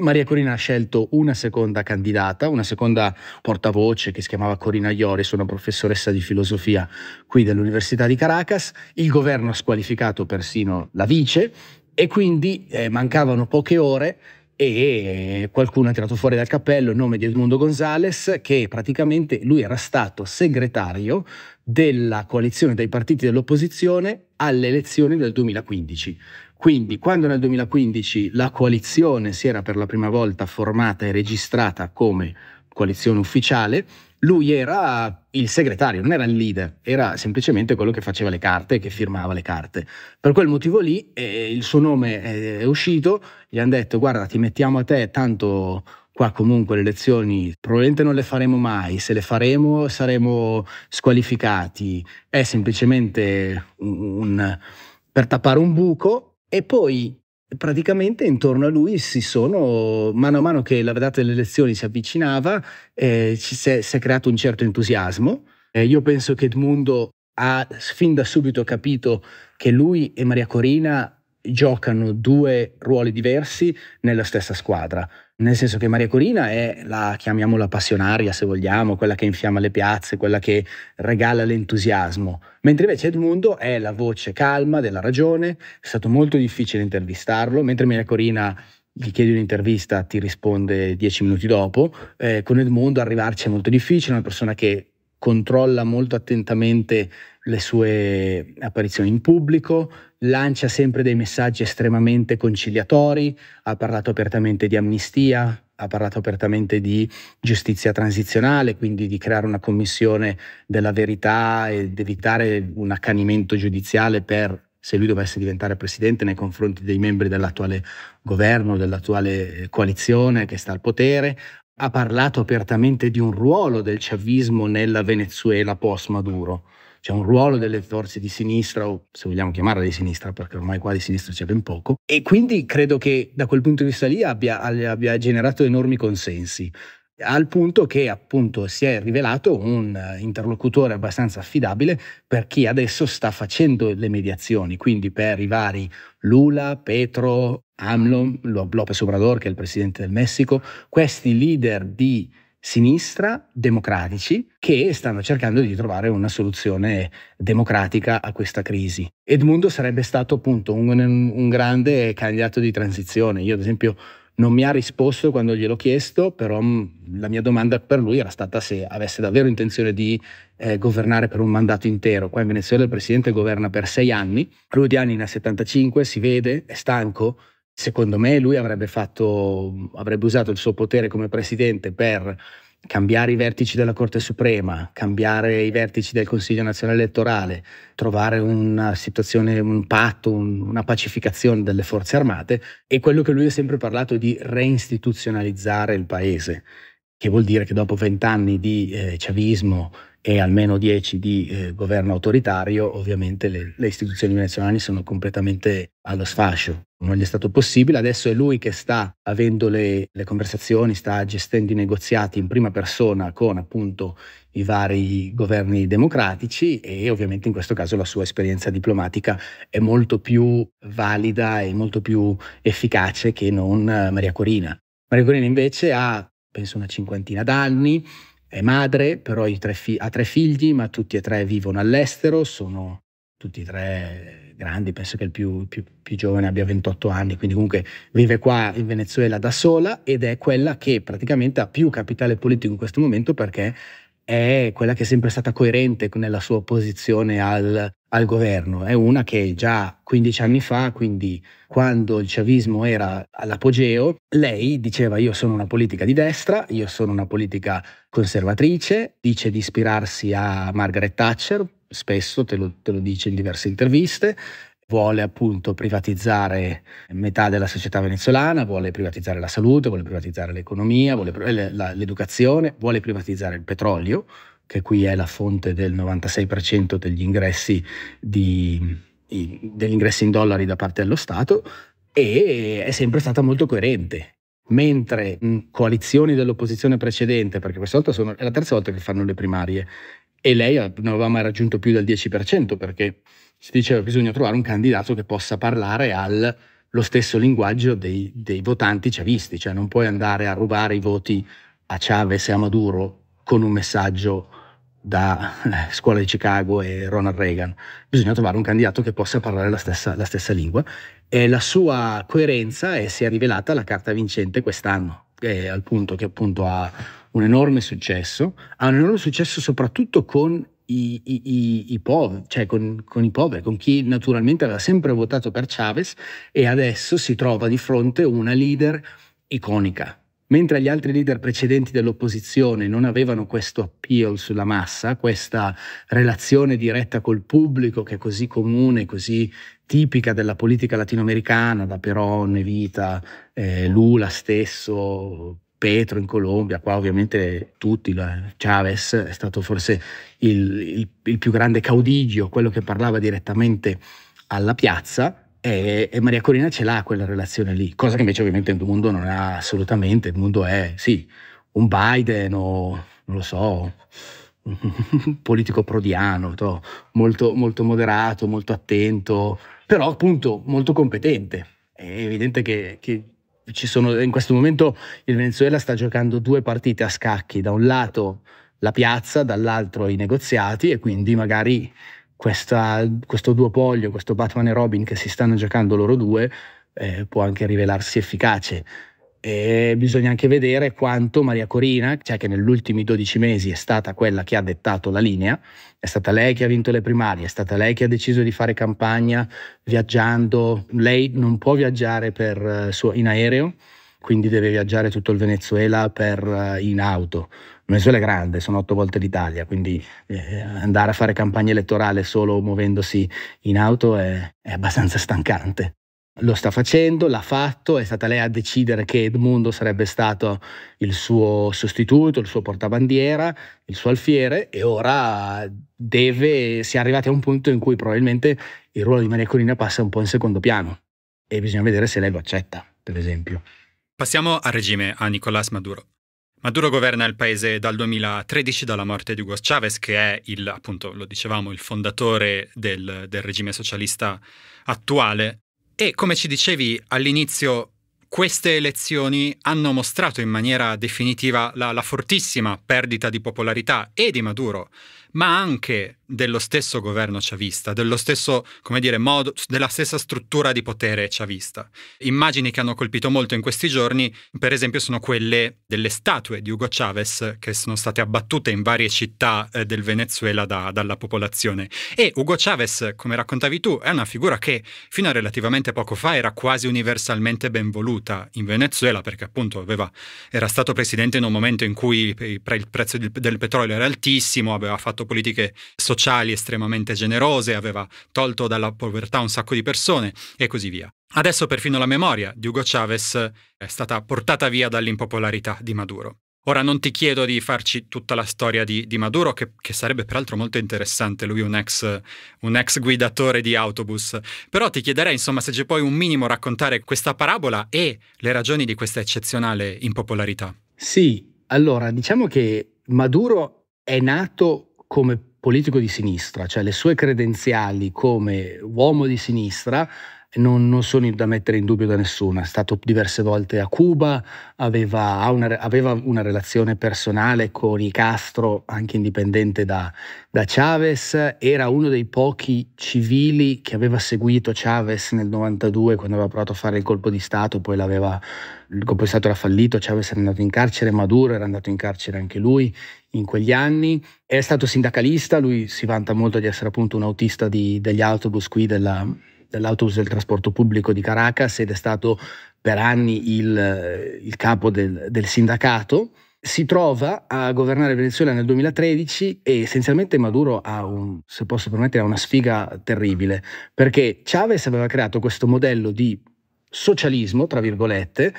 Maria Corina ha scelto una seconda candidata, una seconda portavoce che si chiamava Corina Ioris, una professoressa di filosofia qui dell'Università di Caracas. Il governo ha squalificato persino la vice e quindi eh, mancavano poche ore e qualcuno ha tirato fuori dal cappello il nome di Edmundo Gonzales che praticamente lui era stato segretario della coalizione dei partiti dell'opposizione alle elezioni del 2015. Quindi quando nel 2015 la coalizione si era per la prima volta formata e registrata come coalizione ufficiale, lui era il segretario, non era il leader, era semplicemente quello che faceva le carte e che firmava le carte. Per quel motivo lì eh, il suo nome eh, è uscito, gli hanno detto guarda ti mettiamo a te tanto qua comunque le elezioni probabilmente non le faremo mai, se le faremo saremo squalificati, è semplicemente un, un per tappare un buco e poi praticamente intorno a lui si sono, mano a mano che la data delle elezioni si avvicinava, eh, si, è, si, è, creato un certo entusiasmo. Eh, io penso che Edmundo ha fin da subito capito che lui e Maria Corina giocano due ruoli diversi nella stessa squadra. Nel senso che Maria Corina è la, chiamiamola passionaria se vogliamo, quella che infiamma le piazze, quella che regala l'entusiasmo, mentre invece Edmundo è la voce calma della ragione, è stato molto difficile intervistarlo, mentre Maria Corina gli chiedi un'intervista, ti risponde dieci minuti dopo, eh, con Edmundo arrivarci è molto difficile, è una persona che controlla molto attentamente le sue apparizioni in pubblico, lancia sempre dei messaggi estremamente conciliatori, ha parlato apertamente di amnistia, ha parlato apertamente di giustizia transizionale, quindi di creare una commissione della verità ed evitare un accanimento giudiziale per se lui dovesse diventare presidente nei confronti dei membri dell'attuale governo, dell'attuale eh, coalizione che sta al potere, ha parlato apertamente di un ruolo del chavismo nella Venezuela post-Maduro, cioè un ruolo delle forze di sinistra, o se vogliamo chiamarla di sinistra, perché ormai qua di sinistra c'è ben poco, e quindi credo che da quel punto di vista lì abbia, abbia generato enormi consensi, al punto che appunto si è rivelato un eh, interlocutore abbastanza affidabile per chi adesso sta facendo le mediazioni, quindi per i vari Lula, Petro, AMLO, López Obrador, che è il presidente del Messico, questi leader di sinistra democratici che stanno cercando di trovare una soluzione democratica a questa crisi. Edmundo sarebbe stato appunto un, un grande candidato di transizione. Io ad esempio non mi ha risposto quando gliel'ho chiesto, però mm, la mia domanda per lui era stata se avesse davvero intenzione di eh, governare per un mandato intero. Qua in Venezuela il presidente governa per sei anni, lui di anni ne ha 75, si vede, è stanco, Secondo me lui avrebbe, fatto, avrebbe usato il suo potere come presidente per cambiare i vertici della Corte Suprema, cambiare i vertici del Consiglio nazionale elettorale, trovare una situazione, un patto, un, una pacificazione delle forze armate e quello che lui ha sempre parlato di reinstituzionalizzare il paese, che vuol dire che dopo vent'anni di eh, ciavismo e almeno 10 di eh, governo autoritario, ovviamente le, le istituzioni venezuelane sono completamente allo sfascio. Non gli è stato possibile, adesso è lui che sta avendo le, le conversazioni, sta gestendo i negoziati in prima persona con appunto i vari governi democratici e ovviamente in questo caso la sua esperienza diplomatica è molto più valida e molto più efficace che non eh, Maria Corina. Maria Corina invece ha penso una cinquantina d'anni, è madre, però ha tre figli, ma tutti e tre vivono all'estero, sono tutti e tre grandi, penso che il più, più, più, giovane abbia 28 anni, quindi comunque vive qua in Venezuela da sola ed è quella che praticamente ha più capitale politico in questo momento perché è quella che è sempre stata coerente nella sua opposizione al, al, governo. È una che già 15 anni fa, quindi quando il chavismo era all'apogeo, lei diceva io sono una politica di destra, io sono una politica conservatrice, dice di ispirarsi a Margaret Thatcher, spesso te lo, te lo dice in diverse interviste, vuole appunto privatizzare metà della società venezuelana, vuole privatizzare la salute, vuole privatizzare l'economia, vuole eh, l'educazione, vuole privatizzare il petrolio, che qui è la fonte del 96% degli ingressi, di, degli ingressi in dollari da parte dello Stato, e è sempre stata molto coerente mentre coalizioni dell'opposizione precedente, perché questa volta sono, è la terza volta che fanno le primarie, e lei non aveva mai raggiunto più del 10%, perché si diceva bisogna trovare un candidato che possa parlare al lo stesso linguaggio dei, dei votanti chavisti, cioè non puoi andare a rubare i voti a Chavez e a Maduro con un messaggio da eh, Scuola di Chicago e Ronald Reagan. Bisogna trovare un candidato che possa parlare la stessa, la stessa lingua e la sua coerenza è, eh, si è rivelata la carta vincente quest'anno, eh, al punto che appunto ha un enorme successo, ha un enorme successo soprattutto con i, i, i poveri, cioè con, con, i poveri, con chi naturalmente aveva sempre votato per Chavez e adesso si trova di fronte una leader iconica. Mentre gli altri leader precedenti dell'opposizione non avevano questo appeal sulla massa, questa relazione diretta col pubblico che è così comune, così tipica della politica latinoamericana, da Perón, Evita, eh, Lula stesso, Petro in Colombia, qua ovviamente tutti, Chavez è stato forse il, il, il più grande caudigio, quello che parlava direttamente alla piazza, e, e, Maria Corina ce l'ha quella relazione lì, cosa che invece ovviamente il mondo non ha assolutamente, il mondo è sì, un Biden o non lo so, un politico prodiano, molto, molto moderato, molto attento, però appunto molto competente. È evidente che, che sono, in questo momento il Venezuela sta giocando due partite a scacchi, da un lato la piazza, dall'altro i negoziati e quindi magari questa, questo duopolio, questo Batman e Robin che si stanno giocando loro due eh, può anche rivelarsi efficace. E bisogna anche vedere quanto Maria Corina, cioè che negli ultimi 12 mesi è stata quella che ha dettato la linea, è stata lei che ha vinto le primarie, è stata lei che ha deciso di fare campagna viaggiando, lei non può viaggiare per, eh, in aereo, quindi deve viaggiare tutto il Venezuela per, eh, in auto. Il Venezuela è grande, sono otto volte l'Italia, quindi eh, andare a fare campagna elettorale solo muovendosi in auto è, è abbastanza stancante lo sta facendo, l'ha fatto, è stata lei a decidere che Edmundo sarebbe stato il suo sostituto, il suo portabandiera, il suo alfiere e ora deve, si è arrivati a un punto in cui probabilmente il ruolo di Maria Corina passa un po' in secondo piano e bisogna vedere se lei lo accetta, per esempio. Passiamo al regime, a Nicolás Maduro. Maduro governa il paese dal 2013, dalla morte di Hugo Chavez, che è il, appunto, lo dicevamo, il fondatore del, del regime socialista attuale. E come ci dicevi all'inizio, queste elezioni hanno mostrato in maniera definitiva la, la fortissima perdita di popolarità e di Maduro ma anche dello stesso governo chavista, dello stesso, come dire, modo, della stessa struttura di potere chavista. Immagini che hanno colpito molto in questi giorni, per esempio, sono quelle delle statue di Hugo Chavez che sono state abbattute in varie città eh, del Venezuela da, dalla popolazione. E Hugo Chavez, come raccontavi tu, è una figura che fino a relativamente poco fa era quasi universalmente ben voluta in Venezuela, perché appunto aveva, era stato presidente in un momento in cui il prezzo del, petrolio era altissimo, aveva fatto politiche sociali estremamente generose, aveva tolto dalla povertà un sacco di persone e così via. Adesso perfino la memoria di Hugo Chavez è stata portata via dall'impopolarità di Maduro. Ora non ti chiedo di farci tutta la storia di, di Maduro, che, che, sarebbe peraltro molto interessante, lui un ex, un ex guidatore di autobus, però ti chiederei insomma se ci puoi un minimo raccontare questa parabola e le ragioni di questa eccezionale impopolarità. Sì, allora diciamo che Maduro è nato come politico di sinistra, cioè le sue credenziali come uomo di sinistra non, non, sono da mettere in dubbio da nessuno, è stato diverse volte a Cuba, aveva una, aveva una relazione personale con i Castro, anche indipendente da, da, Chavez, era uno dei pochi civili che aveva seguito Chavez nel 92 quando aveva provato a fare il colpo di Stato, poi il colpo di Stato era fallito, Chavez era andato in carcere, Maduro era andato in carcere anche lui in quegli anni, è stato sindacalista, lui si vanta molto di essere appunto un autista di, degli autobus qui della dell'autobus del trasporto pubblico di Caracas ed è stato per anni il, il capo del, del sindacato. Si trova a governare Venezuela nel 2013 e essenzialmente Maduro ha, un, se posso permettere, una sfiga terribile perché Chavez aveva creato questo modello di socialismo, tra virgolette,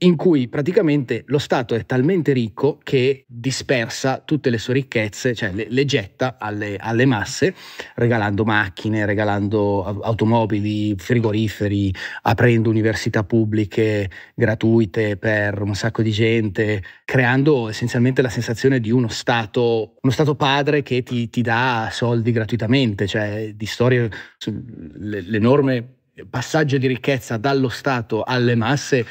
in cui praticamente lo Stato è talmente ricco che dispersa tutte le sue ricchezze, cioè le, le getta alle, alle, masse, regalando macchine, regalando automobili, frigoriferi, aprendo università pubbliche gratuite per un sacco di gente, creando essenzialmente la sensazione di uno Stato, uno stato padre che ti, ti dà soldi gratuitamente, cioè di storie, l'enorme passaggio di ricchezza dallo Stato alle masse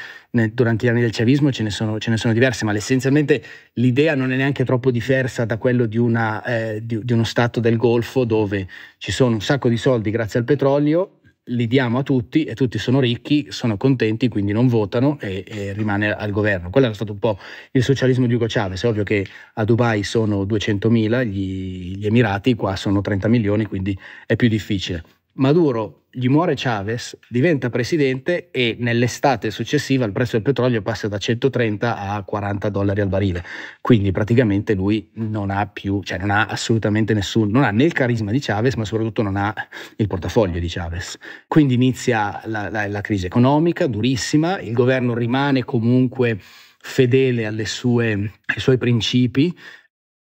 durante gli anni del chavismo ce ne sono, ce ne sono diverse, ma essenzialmente l'idea non è neanche troppo diversa da quello di, una, eh, di, di uno Stato del Golfo dove ci sono un sacco di soldi grazie al petrolio, li diamo a tutti e tutti sono ricchi, sono contenti, quindi non votano e, e, rimane al governo. Quello era stato un po' il socialismo di Hugo Chavez. È ovvio che a Dubai sono 200 mila, gli, gli Emirati qua sono 30 milioni, quindi è più difficile. Maduro gli muore Chavez, diventa presidente e nell'estate successiva il prezzo del petrolio passa da 130 a 40 dollari al barile. Quindi praticamente lui non ha più, cioè non ha assolutamente nessuno, non ha né il carisma di Chavez, ma soprattutto non ha il portafoglio di Chavez. Quindi inizia la, la, la crisi economica durissima, il governo rimane comunque fedele sue, ai suoi principi,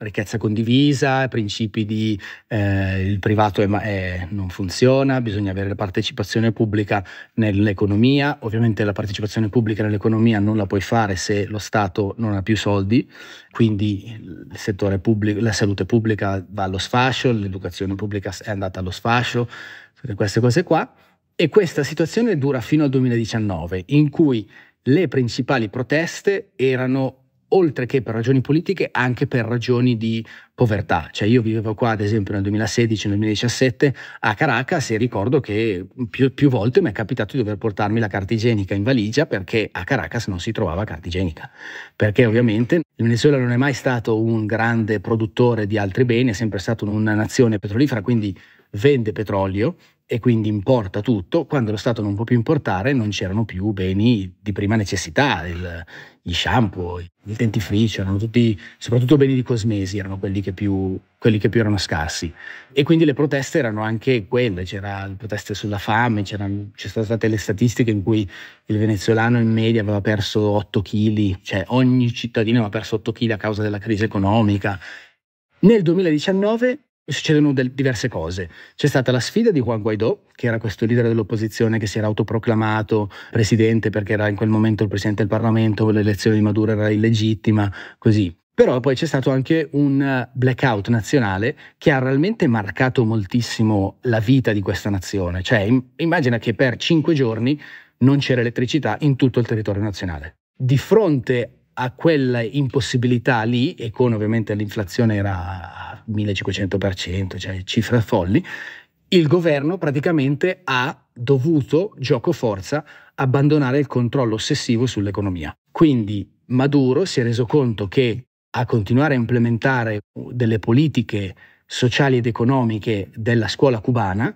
ricchezza condivisa, principi di eh, il privato è, è, non funziona, bisogna avere la partecipazione pubblica nell'economia, ovviamente la partecipazione pubblica nell'economia non la puoi fare se lo Stato non ha più soldi, quindi il settore pubblico, la salute pubblica va allo sfascio, l'educazione pubblica è andata allo sfascio, queste cose qua. E questa situazione dura fino al 2019, in cui le principali proteste erano oltre che per ragioni politiche, anche per ragioni di povertà. Cioè io vivevo qua, ad esempio, nel 2016-2017 nel a Caracas e ricordo che più, più volte mi è capitato di dover portarmi la carta igienica in valigia perché a Caracas non si trovava carta igienica. Perché ovviamente il Venezuela non è mai stato un grande produttore di altri beni, è sempre stata una nazione petrolifera, quindi vende petrolio e quindi importa tutto, quando lo Stato non può più importare non c'erano più beni di prima necessità, il, gli shampoo, il dentifricio, erano tutti, soprattutto beni di cosmesi, erano quelli che, più, quelli che più erano scarsi. E quindi le proteste erano anche quelle, c'erano le proteste sulla fame, c'erano, c'erano state le statistiche in cui il venezuelano in media aveva perso 8 kg, cioè ogni cittadino aveva perso 8 kg a causa della crisi economica. Nel 2019 succedono del- diverse cose. C'è stata la sfida di Juan Guaidó, che era questo leader dell'opposizione che si era autoproclamato presidente perché era in quel momento il presidente del Parlamento, l'elezione di Maduro era illegittima, così. Però poi c'è stato anche un eh, blackout nazionale che ha realmente marcato moltissimo la vita di questa nazione. Cioè, immagina che per cinque giorni non c'era elettricità in tutto il territorio nazionale. Di fronte a quella impossibilità lì, e con ovviamente l'inflazione era 1500%, cioè cifre folli, il governo praticamente ha dovuto, gioco forza, abbandonare il controllo ossessivo sull'economia. Quindi Maduro si è reso conto che a continuare a implementare delle politiche sociali ed economiche della scuola cubana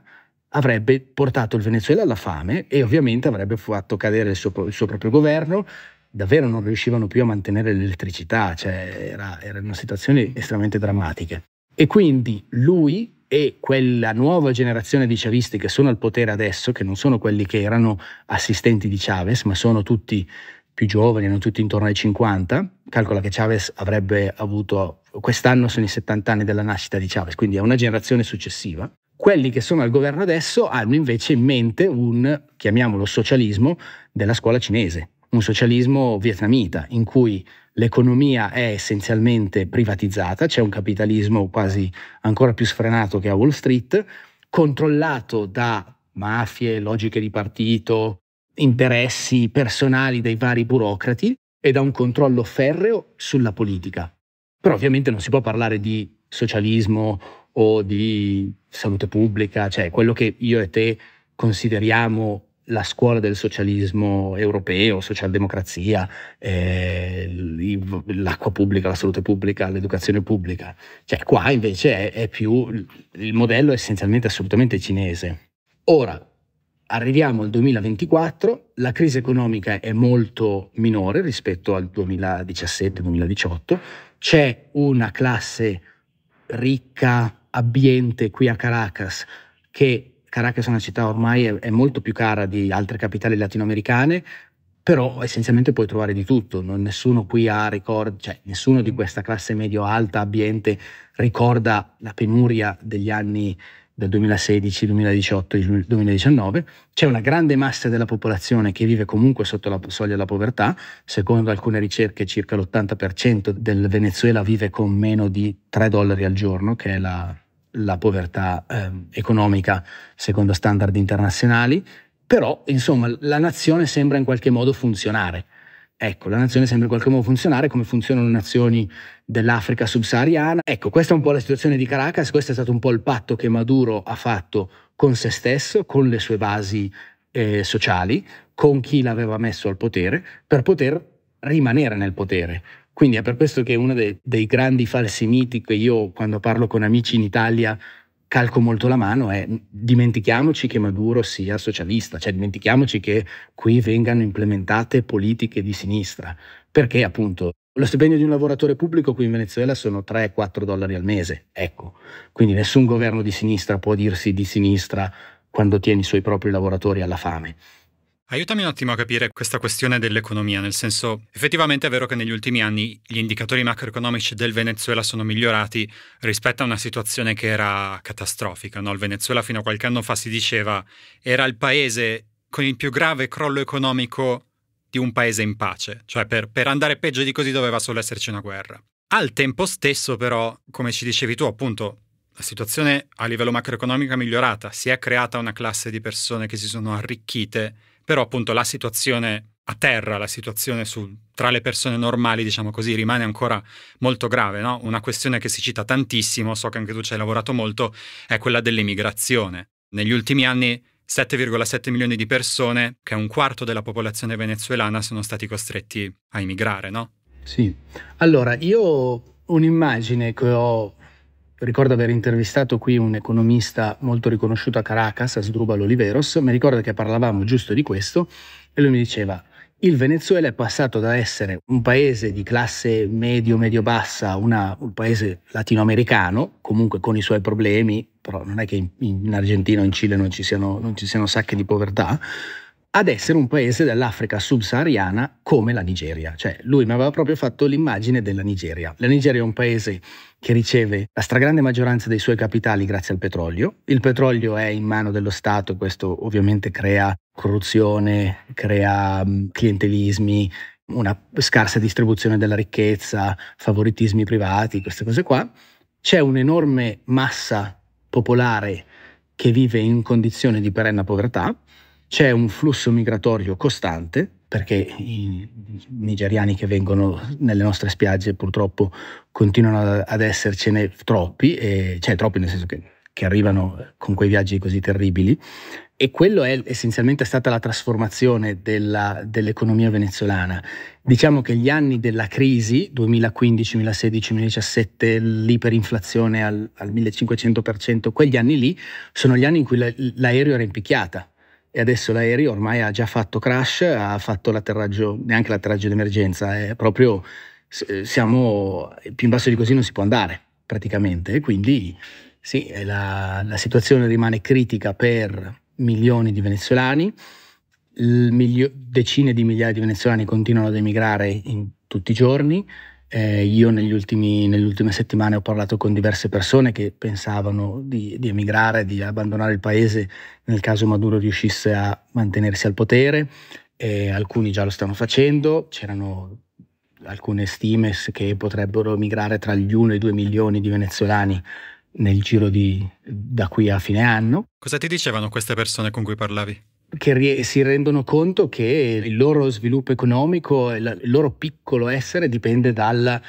avrebbe portato il Venezuela alla fame e ovviamente avrebbe fatto cadere il suo, il suo proprio governo davvero non riuscivano più a mantenere l'elettricità, cioè era, erano situazioni estremamente drammatiche. E quindi lui e quella nuova generazione di chavisti che sono al potere adesso, che non sono quelli che erano assistenti di Chavez, ma sono tutti più giovani, hanno tutti intorno ai 50, calcola che Chavez avrebbe avuto, quest'anno sono i 70 anni della nascita di Chavez, quindi è una generazione successiva. Quelli che sono al governo adesso hanno invece in mente un, chiamiamolo socialismo, della scuola cinese, un socialismo vietnamita in cui l'economia è essenzialmente privatizzata, c'è un capitalismo quasi ancora più sfrenato che a Wall Street, controllato da mafie, logiche di partito, interessi personali dei vari burocrati e da un controllo ferreo sulla politica. Però ovviamente non si può parlare di socialismo o di salute pubblica, cioè quello che io e te consideriamo la scuola del socialismo europeo, socialdemocrazia, eh, l'acqua pubblica, la salute pubblica, l'educazione pubblica. Cioè, qua invece è, è più il modello è essenzialmente assolutamente cinese. Ora arriviamo al 2024, la crisi economica è molto minore rispetto al 2017-2018, c'è una classe ricca, abbiente qui a Caracas che Caracas è una città ormai è, è molto più cara di altre capitali latinoamericane, però essenzialmente puoi trovare di tutto, non, nessuno qui ha ricordi, cioè nessuno di questa classe medio-alta ambiente ricorda la penuria degli anni del 2016, 2018, 2019, c'è una grande massa della popolazione che vive comunque sotto la soglia della povertà, secondo alcune ricerche circa l'80% del Venezuela vive con meno di 3 dollari al giorno, che è la, la povertà eh, economica secondo standard internazionali, però insomma la nazione sembra in qualche modo funzionare. Ecco, la nazione sembra in qualche modo funzionare come funzionano le nazioni dell'Africa subsahariana. Ecco, questa è un po' la situazione di Caracas, questo è stato un po' il patto che Maduro ha fatto con se stesso, con le sue basi eh, sociali, con chi l'aveva messo al potere, per poter rimanere nel potere. Quindi è per questo che uno dei, dei grandi falsi miti che io quando parlo con amici in Italia calco molto la mano è dimentichiamoci che Maduro sia socialista, cioè dimentichiamoci che qui vengano implementate politiche di sinistra, perché appunto lo stipendio di un lavoratore pubblico qui in Venezuela sono 3-4 dollari al mese, ecco, quindi nessun governo di sinistra può dirsi di sinistra quando tiene i suoi propri lavoratori alla fame. Aiutami un attimo a capire questa questione dell'economia, nel senso effettivamente è vero che negli ultimi anni gli indicatori macroeconomici del Venezuela sono migliorati rispetto a una situazione che era catastrofica. No? Il Venezuela fino a qualche anno fa si diceva era il paese con il più grave crollo economico di un paese in pace, cioè per, per andare peggio di così doveva solo esserci una guerra. Al tempo stesso però, come ci dicevi tu appunto, la situazione a livello macroeconomico è migliorata, si è creata una classe di persone che si sono arricchite però appunto la situazione a terra, la situazione su, tra le persone normali, diciamo così, rimane ancora molto grave. No? Una questione che si cita tantissimo, so che anche tu ci hai lavorato molto, è quella dell'immigrazione. Negli ultimi anni 7,7 milioni di persone, che è un quarto della popolazione venezuelana, sono stati costretti a emigrare, no? Sì. Allora, io ho un'immagine che ho ricordo aver intervistato qui un economista molto riconosciuto a Caracas, Asdrubal Oliveros, mi ricordo che parlavamo giusto di questo e lui mi diceva il Venezuela è passato da essere un paese di classe medio-medio-bassa, un paese latinoamericano, comunque con i suoi problemi, però non è che in, in Argentina o in Cile non ci siano, non ci siano sacche di povertà, ad essere un paese dell'Africa subsahariana come la Nigeria. Cioè, lui mi aveva proprio fatto l'immagine della Nigeria. La Nigeria è un paese che riceve la stragrande maggioranza dei suoi capitali grazie al petrolio. Il petrolio è in mano dello Stato e questo ovviamente crea corruzione, crea clientelismi, una scarsa distribuzione della ricchezza, favoritismi privati, queste cose qua. C'è un'enorme massa popolare che vive in condizioni di perenna povertà c'è un flusso migratorio costante perché i nigeriani che vengono nelle nostre spiagge purtroppo continuano ad essercene troppi, cioè troppi nel senso che, che arrivano con quei viaggi così terribili, e quello è essenzialmente stata la trasformazione della, dell'economia venezuelana. Diciamo che gli anni della crisi, 2015, 2016, 2017, l'iperinflazione al, al 1500%, quegli anni lì sono gli anni in cui l'aereo era in picchiata e adesso l'aereo ormai ha già fatto crash, ha fatto l'atterraggio, neanche l'atterraggio d'emergenza, è proprio eh, siamo eh, più in basso di così non si può andare praticamente quindi sì, la, la situazione rimane critica per milioni di venezuelani, milio, decine di migliaia di venezuelani continuano ad emigrare in tutti i giorni eh, io ultimi, nelle ultime settimane ho parlato con diverse persone che pensavano di, di, emigrare, di abbandonare il paese nel caso Maduro riuscisse a mantenersi al potere. Eh, alcuni già lo stanno facendo, c'erano alcune stime che potrebbero emigrare tra gli 1 e i 2 milioni di venezuelani nel giro di da qui a fine anno. Cosa ti dicevano queste persone con cui parlavi? che si rendono conto che il loro sviluppo economico, il loro piccolo essere dipende dal,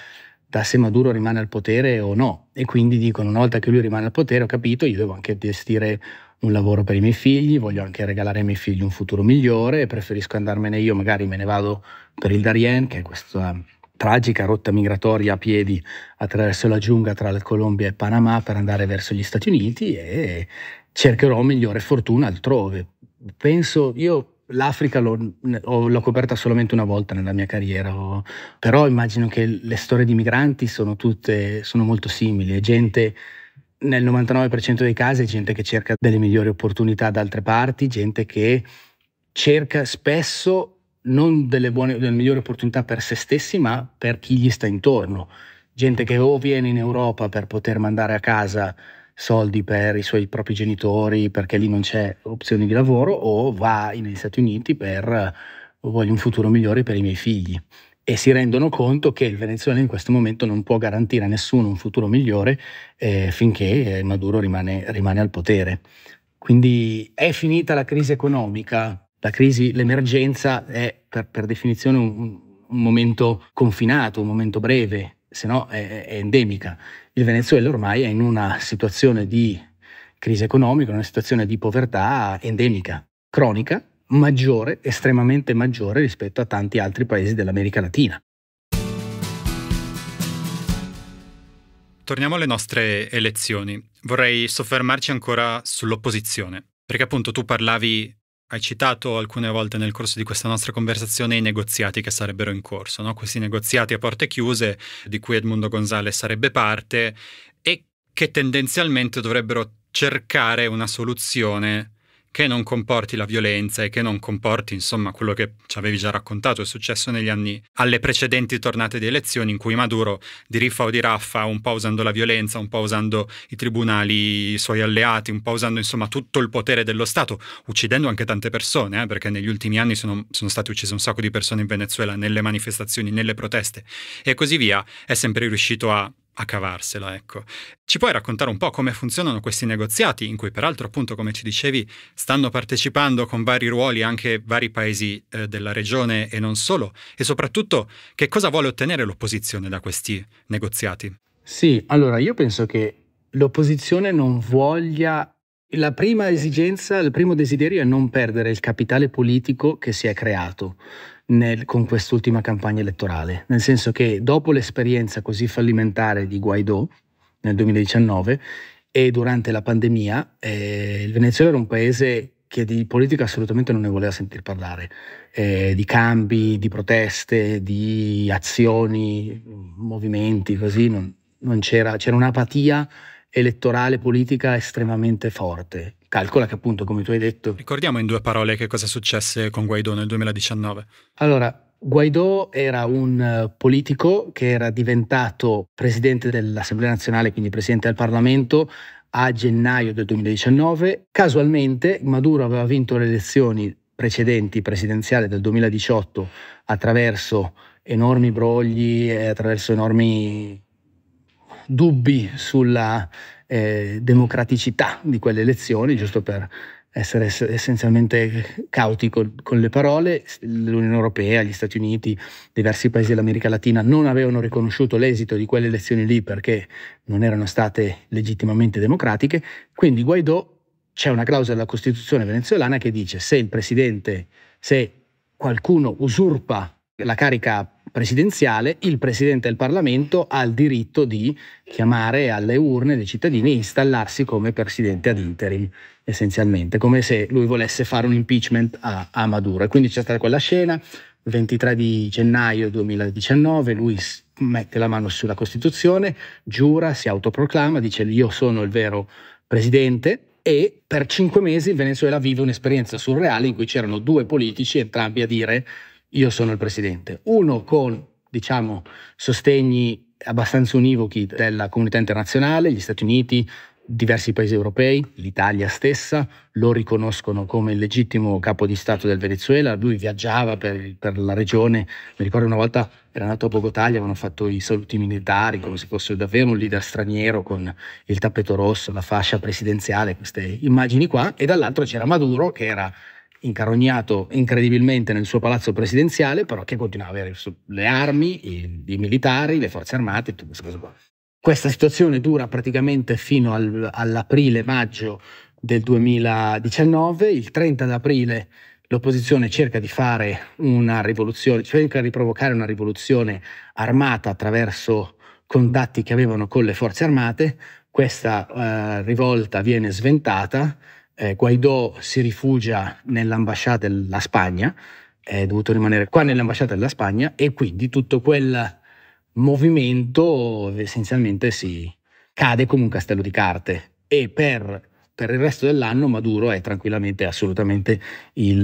da se Maduro rimane al potere o no. E quindi dicono, una volta che lui rimane al potere, ho capito, io devo anche gestire un lavoro per i miei figli, voglio anche regalare ai miei figli un futuro migliore, preferisco andarmene io, magari me ne vado per il Darien, che è questa tragica rotta migratoria a piedi attraverso la giungla tra Colombia e Panama per andare verso gli Stati Uniti e cercherò migliore fortuna altrove penso, io l'Africa l'ho, l'ho, coperta solamente una volta nella mia carriera, ho, però immagino che le storie di migranti sono tutte, sono molto simili, gente nel 99% dei casi è gente che cerca delle migliori opportunità da altre parti, gente che cerca spesso non delle, buone, delle migliori opportunità per se stessi, ma per chi gli sta intorno. Gente che o viene in Europa per poter mandare a casa soldi per i suoi propri genitori perché lì non c'è opzione di lavoro o va negli Stati Uniti per oh, voglio un futuro migliore per i miei figli e si rendono conto che il Venezuela in questo momento non può garantire a nessuno un futuro migliore eh, finché eh, Maduro rimane, rimane, al potere. Quindi è finita la crisi economica, la crisi, l'emergenza è per, per definizione un, un momento confinato, un momento breve, se no è, è endemica. Il Venezuela ormai è in una situazione di crisi economica, una situazione di povertà endemica, cronica, maggiore, estremamente maggiore rispetto a tanti altri paesi dell'America Latina. Torniamo alle nostre elezioni. Vorrei soffermarci ancora sull'opposizione, perché appunto tu parlavi hai citato alcune volte nel corso di questa nostra conversazione i negoziati che sarebbero in corso, no? questi negoziati a porte chiuse di cui Edmundo Gonzalez sarebbe parte e che tendenzialmente dovrebbero cercare una soluzione che non comporti la violenza e che non comporti, insomma, quello che ci avevi già raccontato è successo negli anni alle precedenti tornate di elezioni in cui Maduro di riffa o di raffa, un po' usando la violenza, un po' usando i tribunali, i suoi alleati, un po' usando insomma tutto il potere dello Stato, uccidendo anche tante persone, eh, perché negli ultimi anni sono, sono state uccise un sacco di persone in Venezuela nelle manifestazioni, nelle proteste e così via, è sempre riuscito a a cavarsela, ecco. Ci puoi raccontare un po' come funzionano questi negoziati in cui peraltro appunto come ci dicevi stanno partecipando con vari ruoli anche vari paesi eh, della regione e non solo e soprattutto che cosa vuole ottenere l'opposizione da questi negoziati? Sì, allora io penso che l'opposizione non voglia la prima esigenza, il primo desiderio è non perdere il capitale politico che si è creato nel, con quest'ultima campagna elettorale, nel senso che dopo l'esperienza così fallimentare di Guaidó nel 2019 e durante la pandemia, eh, il Venezuela era un paese che di politica assolutamente non ne voleva sentir parlare, eh, di cambi, di proteste, di azioni, movimenti, così, non, non c'era, c'era un'apatia elettorale politica estremamente forte. Calcola che appunto, come tu hai detto... Ricordiamo in due parole che cosa successe con Guaidó nel 2019. Allora, Guaidó era un eh, politico che era diventato presidente dell'Assemblea nazionale, quindi presidente del Parlamento, a gennaio del 2019. Casualmente Maduro aveva vinto le elezioni precedenti presidenziali del 2018 attraverso enormi brogli, attraverso enormi dubbi sulla eh, democraticità di quelle elezioni, giusto per essere essenzialmente cautico con le parole, l'Unione Europea, gli Stati Uniti, diversi paesi dell'America Latina non avevano riconosciuto l'esito di quelle elezioni lì perché non erano state legittimamente democratiche, quindi Guaidò c'è una clausola della Costituzione venezuelana che dice se il presidente, se qualcuno usurpa la carica presidenziale, il Presidente del Parlamento ha il diritto di chiamare alle urne dei cittadini e installarsi come Presidente ad interim, essenzialmente, come se lui volesse fare un impeachment a, a Maduro. E quindi c'è stata quella scena, 23 di gennaio 2019, lui mette la mano sulla Costituzione, giura, si autoproclama, dice io sono il vero Presidente, e per cinque mesi il Venezuela vive un'esperienza surreale in cui c'erano due politici entrambi a dire io sono il presidente, uno con diciamo, sostegni abbastanza univochi della comunità internazionale, gli Stati Uniti, diversi paesi europei, l'Italia stessa, lo riconoscono come il legittimo capo di Stato del Venezuela, lui viaggiava per, per la regione, mi ricordo una volta era andato a Bogotà, gli avevano fatto i saluti militari come se fosse davvero un leader straniero con il tappeto rosso, la fascia presidenziale, queste immagini qua, e dall'altro c'era Maduro che era incarognato incredibilmente nel suo palazzo presidenziale, però che continuava ad avere le armi, i, i militari, le forze armate tutto questo. queste qua. Questa situazione dura praticamente fino al, all'aprile-maggio del 2019. Il 30 d'aprile l'opposizione cerca di fare una rivoluzione, cerca di provocare una rivoluzione armata attraverso contatti che avevano con le forze armate. Questa eh, rivolta viene sventata eh, Guaidò si rifugia nell'ambasciata della Spagna, è dovuto rimanere qua nell'ambasciata della Spagna e quindi tutto quel movimento essenzialmente si cade come un castello di carte e per, per il resto dell'anno Maduro è tranquillamente assolutamente il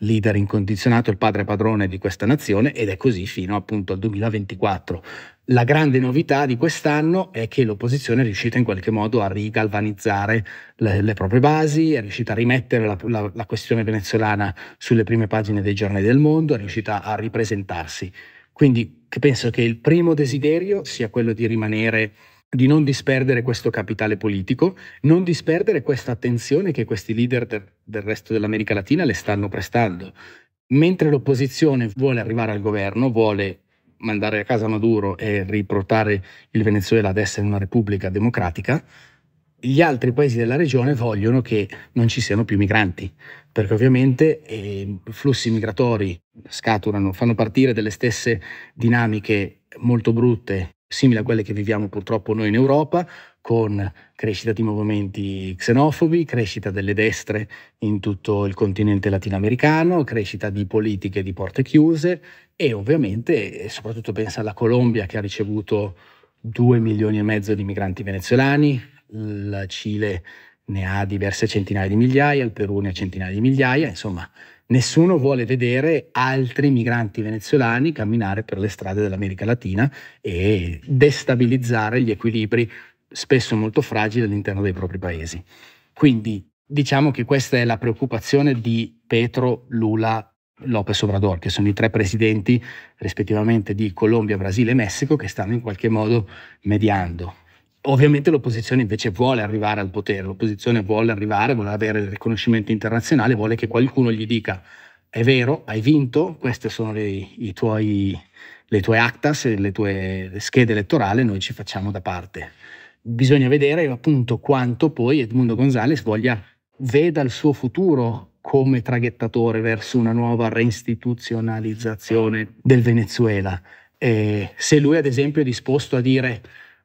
leader incondizionato, il padre padrone di questa nazione ed è così fino appunto al 2024 la grande novità di quest'anno è che l'opposizione è riuscita in qualche modo a rigalvanizzare le, le proprie basi, è riuscita a rimettere la, la, la, questione venezuelana sulle prime pagine dei giornali del mondo, è riuscita a ripresentarsi. Quindi penso che il primo desiderio sia quello di rimanere di non disperdere questo capitale politico, non disperdere questa attenzione che questi leader de, del resto dell'America Latina le stanno prestando. Mentre l'opposizione vuole arrivare al governo, vuole mandare a casa Maduro e riportare il Venezuela ad essere una repubblica democratica, gli altri paesi della regione vogliono che non ci siano più migranti, perché ovviamente i eh, flussi migratori scaturano, fanno partire delle stesse dinamiche molto brutte, simili a quelle che viviamo purtroppo noi in Europa, con crescita di movimenti xenofobi, crescita delle destre in tutto il continente latinoamericano, crescita di politiche di porte chiuse e ovviamente, eh, soprattutto pensa alla Colombia che ha ricevuto 2 milioni e mezzo di migranti venezuelani, il Cile ne ha diverse centinaia di migliaia, il Perù ne ha centinaia di migliaia, insomma nessuno vuole vedere altri migranti venezuelani camminare per le strade dell'America Latina e destabilizzare gli equilibri spesso molto fragili all'interno dei propri paesi. Quindi diciamo che questa è la preoccupazione di Petro, Lula, López Obrador, che sono i tre presidenti rispettivamente di Colombia, Brasile e Messico, che stanno in qualche modo mediando. Ovviamente l'opposizione invece vuole arrivare al potere, l'opposizione vuole arrivare, vuole avere il riconoscimento internazionale, vuole che qualcuno gli dica è vero, hai vinto, queste sono le, i tuoi, le tue actas, le tue schede elettorali, noi ci facciamo da parte. Bisogna vedere appunto quanto poi Edmundo Gonzalez voglia veda il suo futuro come traghettatore verso una nuova reinstituzionalizzazione del Venezuela. Eh, se lui ad esempio è disposto a dire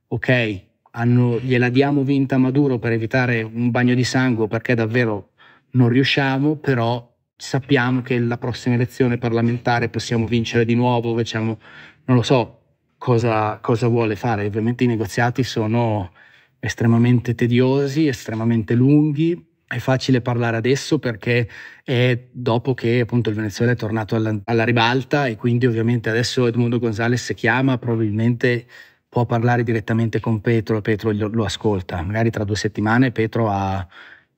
ok, hanno, gliela diamo vinta a Maduro per evitare un bagno di sangue perché davvero non riusciamo, però sappiamo che la prossima elezione parlamentare possiamo vincere di nuovo, facciamo, non lo so, cosa, cosa vuole fare. Ovviamente i negoziati sono estremamente tediosi, estremamente lunghi, è facile parlare adesso perché è dopo che appunto il Venezuela è tornato alla, alla, ribalta e quindi ovviamente adesso Edmundo Gonzalez si chiama probabilmente può parlare direttamente con Petro e Petro lo, lo, ascolta. Magari tra due settimane Petro ha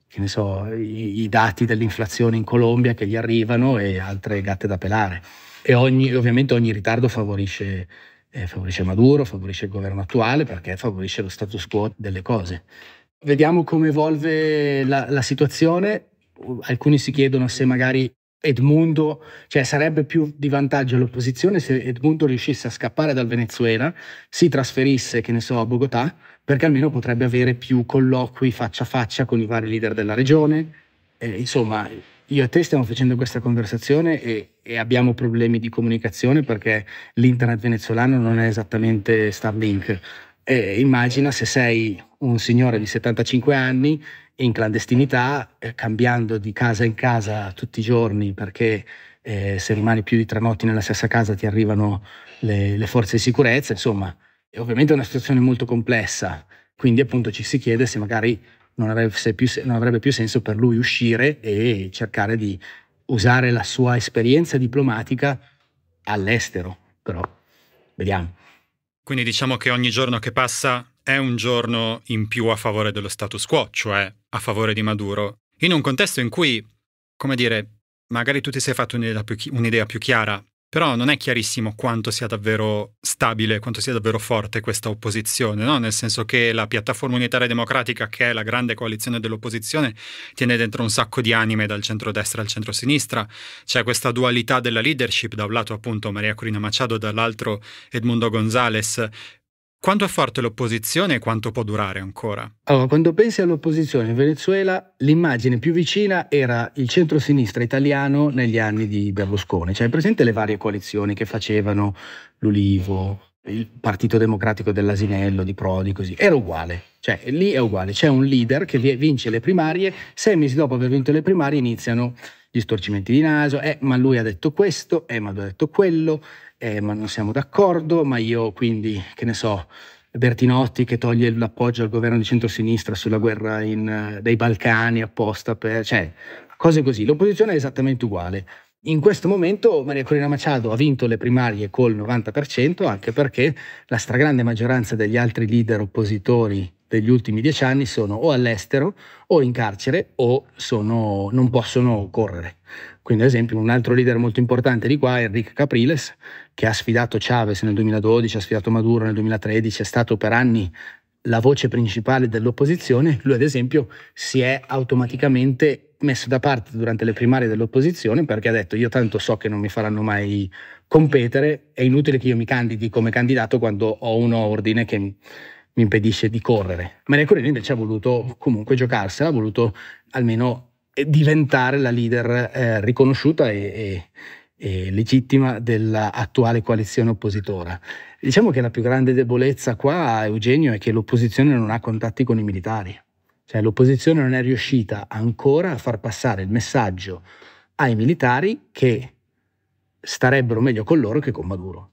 che ne so, i, i dati dell'inflazione in Colombia che gli arrivano e altre gatte da pelare. E ogni, ovviamente ogni ritardo favorisce eh, favorisce Maduro, favorisce il governo attuale perché favorisce lo status quo delle cose. Vediamo come evolve la, la situazione. Alcuni si chiedono se magari Edmundo, cioè sarebbe più di vantaggio all'opposizione se Edmundo riuscisse a scappare dal Venezuela, si trasferisse, che ne so, a Bogotà, perché almeno potrebbe avere più colloqui faccia a faccia con i vari leader della regione. Eh, insomma, io e te stiamo facendo questa conversazione e, e abbiamo problemi di comunicazione perché l'internet venezuelano non è esattamente Starlink. E immagina se sei un signore di 75 anni in clandestinità, eh, cambiando di casa in casa tutti i giorni perché eh, se rimani più di tre notti nella stessa casa ti arrivano le, le forze di sicurezza, insomma, è ovviamente una situazione molto complessa, quindi appunto ci si chiede se magari non avrebbe, più, non avrebbe più senso per lui uscire e cercare di usare la sua esperienza diplomatica all'estero, però vediamo. Quindi diciamo che ogni giorno che passa è un giorno in più a favore dello status quo, cioè a favore di Maduro, in un contesto in cui, come dire, magari tu ti sei fatto un'idea più, chi un'idea più chiara però non è chiarissimo quanto sia davvero stabile, quanto sia davvero forte questa opposizione, no? nel senso che la piattaforma unitaria democratica, che è la grande coalizione dell'opposizione, tiene dentro un sacco di anime dal centro-destra al centro-sinistra. c'è questa dualità della leadership, da un lato appunto Maria Corina Machado, dall'altro Edmundo Gonzales, quanto è forte l'opposizione e quanto può durare ancora? Allora, quando pensi all'opposizione in Venezuela, l'immagine più vicina era il centro-sinistra italiano negli anni di Berlusconi. Cioè, presente le varie coalizioni che facevano l'Ulivo, il Partito Democratico dell'Asinello, di Prodi, così. Era uguale. Cioè, lì è uguale. C'è un leader che vince le primarie, sei mesi dopo aver vinto le primarie iniziano gli storcimenti di naso, eh, ma lui ha detto questo, eh, ma lui ha detto quello, eh, ma non siamo d'accordo, ma io quindi, che ne so, Bertinotti che toglie l'appoggio al governo di centrosinistra sulla guerra in, eh, dei Balcani apposta per... cioè, cose così. L'opposizione è esattamente uguale. In questo momento Maria Corina Machado ha vinto le primarie col 90%, anche perché la stragrande maggioranza degli altri leader oppositori degli ultimi dieci anni sono o all'estero o in carcere o sono, non possono correre. Quindi ad esempio un altro leader molto importante di qua è Enrique Capriles, che ha sfidato Chavez nel 2012, ha sfidato Maduro nel 2013, è stato per anni la voce principale dell'opposizione, lui ad esempio si è automaticamente messo da parte durante le primarie dell'opposizione perché ha detto io tanto so che non mi faranno mai competere, è inutile che io mi candidi come candidato quando ho un ordine che mi impedisce di correre. Maria Corina invece ha voluto comunque giocarsela, ha voluto almeno diventare la leader eh, riconosciuta e, e, e legittima dell'attuale coalizione oppositora. Diciamo che la più grande debolezza qua, Eugenio, è che l'opposizione non ha contatti con i militari. Cioè l'opposizione non è riuscita ancora a far passare il messaggio ai militari che starebbero meglio con loro che con Maduro.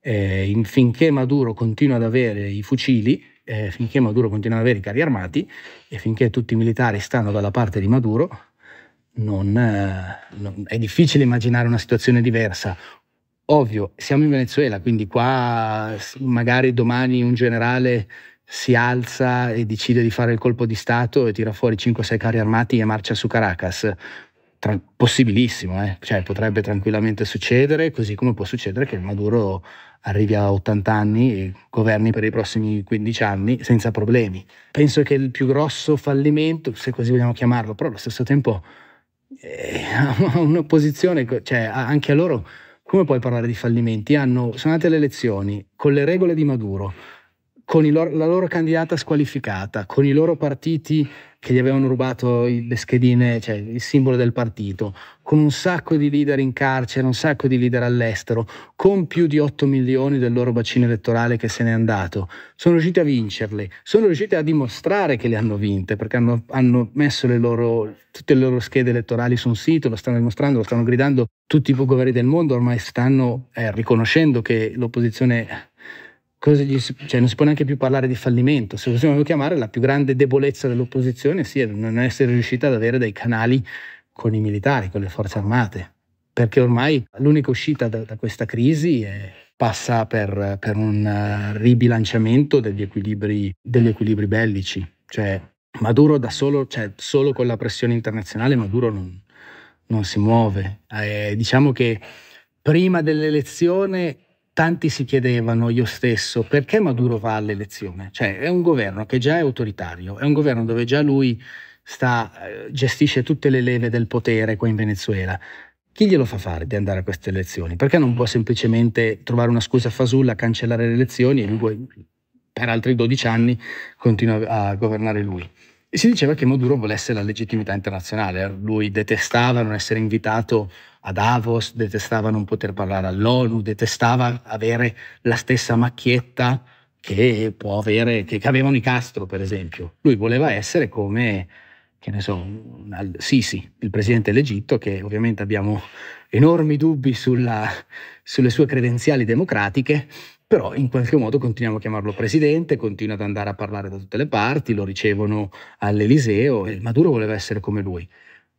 Eh, finché Maduro continua ad avere i fucili, eh, finché Maduro continua ad avere i carri armati e finché tutti i militari stanno dalla parte di Maduro, non, eh, non, è difficile immaginare una situazione diversa. Ovvio, siamo in Venezuela, quindi qua magari domani un generale si alza e decide di fare il colpo di Stato e tira fuori 5-6 carri armati e marcia su Caracas. Tra, possibilissimo, eh? cioè, potrebbe tranquillamente succedere, così come può succedere che Maduro arrivi a 80 anni e governi per i prossimi 15 anni senza problemi. Penso che il più grosso fallimento, se così vogliamo chiamarlo, però allo stesso tempo ha eh, un'opposizione, cioè anche a loro come puoi parlare di fallimenti? Hanno, sono andate le elezioni con le regole di Maduro, con loro, la loro candidata squalificata, con i loro partiti che gli avevano rubato le schedine, cioè il simbolo del partito, con un sacco di leader in carcere, un sacco di leader all'estero, con più di 8 milioni del loro bacino elettorale che se n'è andato. Sono riusciti a vincerle, sono riusciti a dimostrare che le hanno vinte, perché hanno, hanno messo le loro, tutte le loro schede elettorali su un sito, lo stanno dimostrando, lo stanno gridando tutti i governi del mondo, ormai stanno eh, riconoscendo che l'opposizione gli, cioè non si può neanche più parlare di fallimento, se possiamo chiamare la più grande debolezza dell'opposizione sia sì, non essere riuscita ad avere dei canali con i militari, con le forze armate, perché ormai l'unica uscita da, da questa crisi è, passa per, per un eh, ribilanciamento degli equilibri, degli equilibri, bellici, cioè Maduro da solo, cioè solo con la pressione internazionale Maduro non, non si muove, eh, diciamo che prima dell'elezione tanti si chiedevano, io stesso, perché Maduro va all'elezione? Cioè è un governo che già è autoritario, è un governo dove già lui sta, eh, gestisce tutte le leve del potere qua in Venezuela. Chi glielo fa fare di andare a queste elezioni? Perché non può semplicemente trovare una scusa fasulla, cancellare le elezioni e lui per altri 12 anni continua a governare lui? E si diceva che Maduro volesse la legittimità internazionale, lui detestava non essere invitato a Davos, detestava non poter parlare all'ONU, detestava avere la stessa macchietta che, avere, che, avevano i Castro, per esempio. Lui voleva essere come, che ne so, Sisi, il presidente dell'Egitto, che ovviamente abbiamo enormi dubbi sulla, sulle sue credenziali democratiche, però in qualche modo continuiamo a chiamarlo presidente, continua ad andare a parlare da tutte le parti, lo ricevono all'Eliseo e Maduro voleva essere come lui.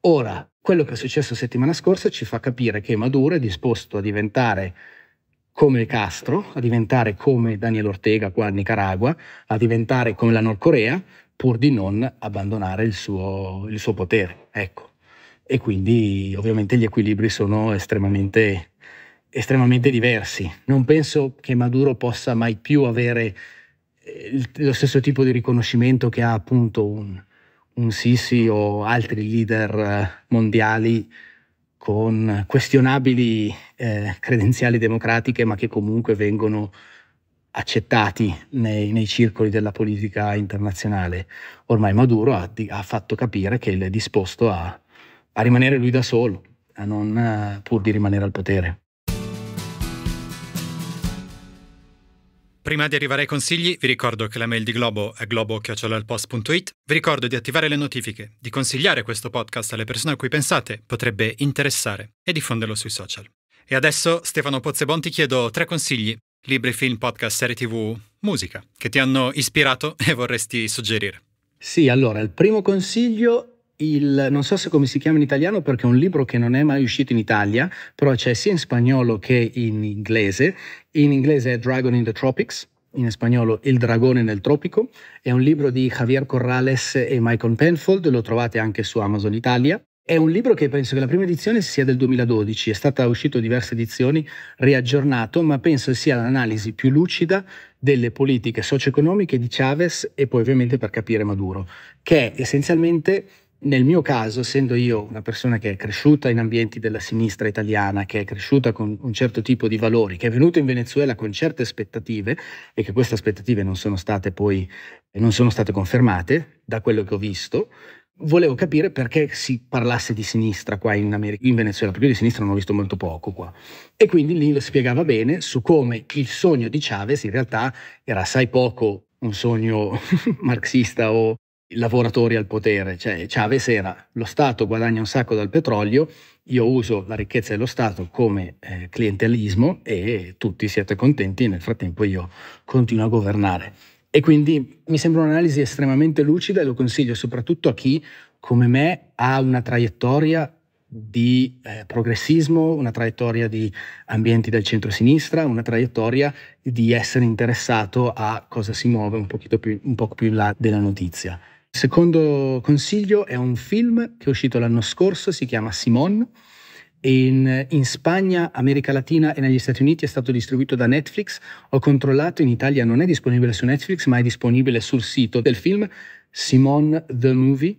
Ora, quello che è successo settimana scorsa ci fa capire che Maduro è disposto a diventare come Castro, a diventare come Daniel Ortega qua a Nicaragua, a diventare come la Nord Corea, pur di non abbandonare il suo, il suo potere. Ecco. E quindi ovviamente gli equilibri sono estremamente estremamente diversi. Non penso che Maduro possa mai più avere eh, lo stesso tipo di riconoscimento che ha appunto un, un Sisi o altri leader eh, mondiali con questionabili eh, credenziali democratiche, ma che comunque vengono accettati nei, nei, circoli della politica internazionale. Ormai Maduro ha, ha fatto capire che è disposto a, a, rimanere lui da solo, non, eh, pur di rimanere al potere. Prima di arrivare ai consigli, vi ricordo che la mail di Globo è globo.chiocciolalpost.it. Vi ricordo di attivare le notifiche, di consigliare questo podcast alle persone a cui pensate potrebbe interessare e diffonderlo sui social. E adesso, Stefano Pozzebon, ti chiedo tre consigli, libri, film, podcast, serie tv, musica, che ti hanno ispirato e vorresti suggerire. Sì, allora, il primo consiglio il, non so se come si chiama in italiano perché è un libro che non è mai uscito in Italia, però c'è sia in spagnolo che in inglese. In inglese è Dragon in the Tropics, in spagnolo Il dragone nel tropico. È un libro di Javier Corrales e Michael Penfold, lo trovate anche su Amazon Italia. È un libro che penso che la prima edizione sia del 2012, è stata uscito diverse edizioni, riaggiornato, ma penso sia l'analisi più lucida delle politiche socio-economiche di Chavez e poi ovviamente per capire Maduro, che è essenzialmente nel mio caso, essendo io una persona che è cresciuta in ambienti della sinistra italiana, che è cresciuta con un certo tipo di valori, che è venuto in Venezuela con certe aspettative e che queste aspettative non sono state poi eh, non sono state confermate da quello che ho visto, volevo capire perché si parlasse di sinistra qua in, America, in Venezuela, perché io di sinistra non ho visto molto poco qua. E quindi lì lo spiegava bene su come il sogno di Chavez in realtà era assai poco un sogno marxista o lavoratori al potere, cioè Chavez era lo Stato guadagna un sacco dal petrolio, io uso la ricchezza dello Stato come eh, clientelismo e tutti siete contenti, nel frattempo io continuo a governare. E quindi mi sembra un'analisi estremamente lucida e lo consiglio soprattutto a chi, come me, ha una traiettoria di eh, progressismo, una traiettoria di ambienti del centro-sinistra, una traiettoria di essere interessato a cosa si muove un, più, un po' più in là della notizia. Il secondo consiglio è un film che è uscito l'anno scorso, si chiama Simone. In, in, Spagna, America Latina e negli Stati Uniti è stato distribuito da Netflix. Ho controllato, in Italia non è disponibile su Netflix, ma è disponibile sul sito del film Simone The Movie,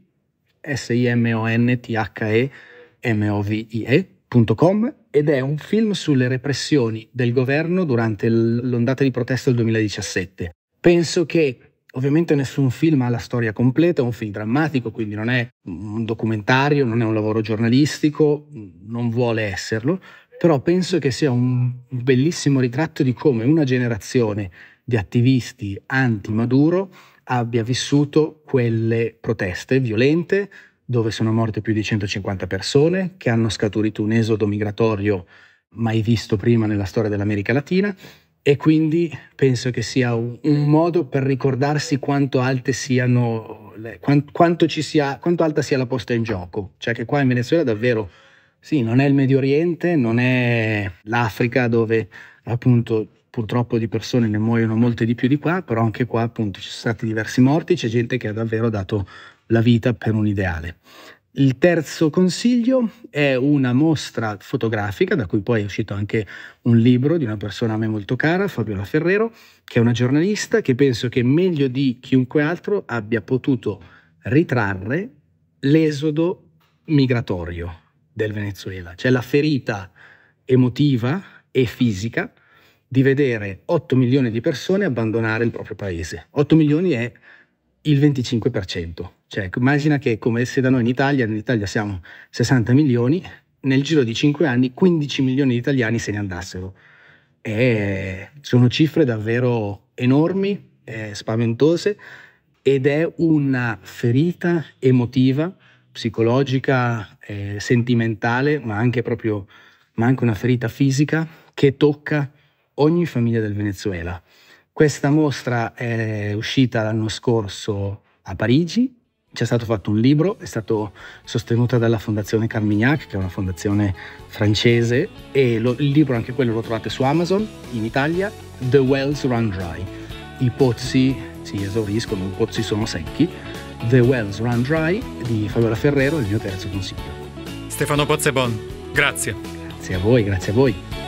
S-I-M-O-N-T-H-E-M-O-V-I-E.com ed è un film sulle repressioni del governo durante l'ondata di protesta del 2017. Penso che Ovviamente nessun film ha la storia completa, è un film drammatico, quindi non è un documentario, non è un lavoro giornalistico, non vuole esserlo, però penso che sia un bellissimo ritratto di come una generazione di attivisti anti-Maduro abbia vissuto quelle proteste violente dove sono morte più di 150 persone, che hanno scaturito un esodo migratorio mai visto prima nella storia dell'America Latina e quindi penso che sia un, un modo per ricordarsi quanto alte siano le, quant, quanto, sia, quanto alta sia la posta in gioco, cioè che qua in Venezuela davvero sì, non è il Medio Oriente, non è l'Africa dove appunto purtroppo di persone ne muoiono molte di più di qua, però anche qua appunto ci sono stati diversi morti, c'è gente che ha davvero dato la vita per un ideale. Il terzo consiglio è una mostra fotografica, da cui poi è uscito anche un libro di una persona a me molto cara, Fabiola Ferrero, che è una giornalista che penso che meglio di chiunque altro abbia potuto ritrarre l'esodo migratorio del Venezuela, cioè la ferita emotiva e fisica di vedere 8 milioni di persone abbandonare il proprio paese. 8 milioni è il 25% cioè, immagina che come se da noi in Italia, in Italia siamo 60 milioni, nel giro di 5 anni 15 milioni di italiani se ne andassero. E sono cifre davvero enormi, eh, spaventose, ed è una ferita emotiva, psicologica, eh, sentimentale, ma anche proprio ma anche una ferita fisica che tocca ogni famiglia del Venezuela. Questa mostra è uscita l'anno scorso a Parigi c'è stato fatto un libro, è stato sostenuto dalla Fondazione Carmignac, che è una fondazione francese, e lo, il libro anche quello lo trovate su Amazon in Italia, The Wells Run Dry. I pozzi si esauriscono, i pozzi sono secchi. The Wells Run Dry di Fabiola Ferrero il mio terzo consiglio. Stefano Pozzebon, grazie. Grazie a voi, grazie a voi.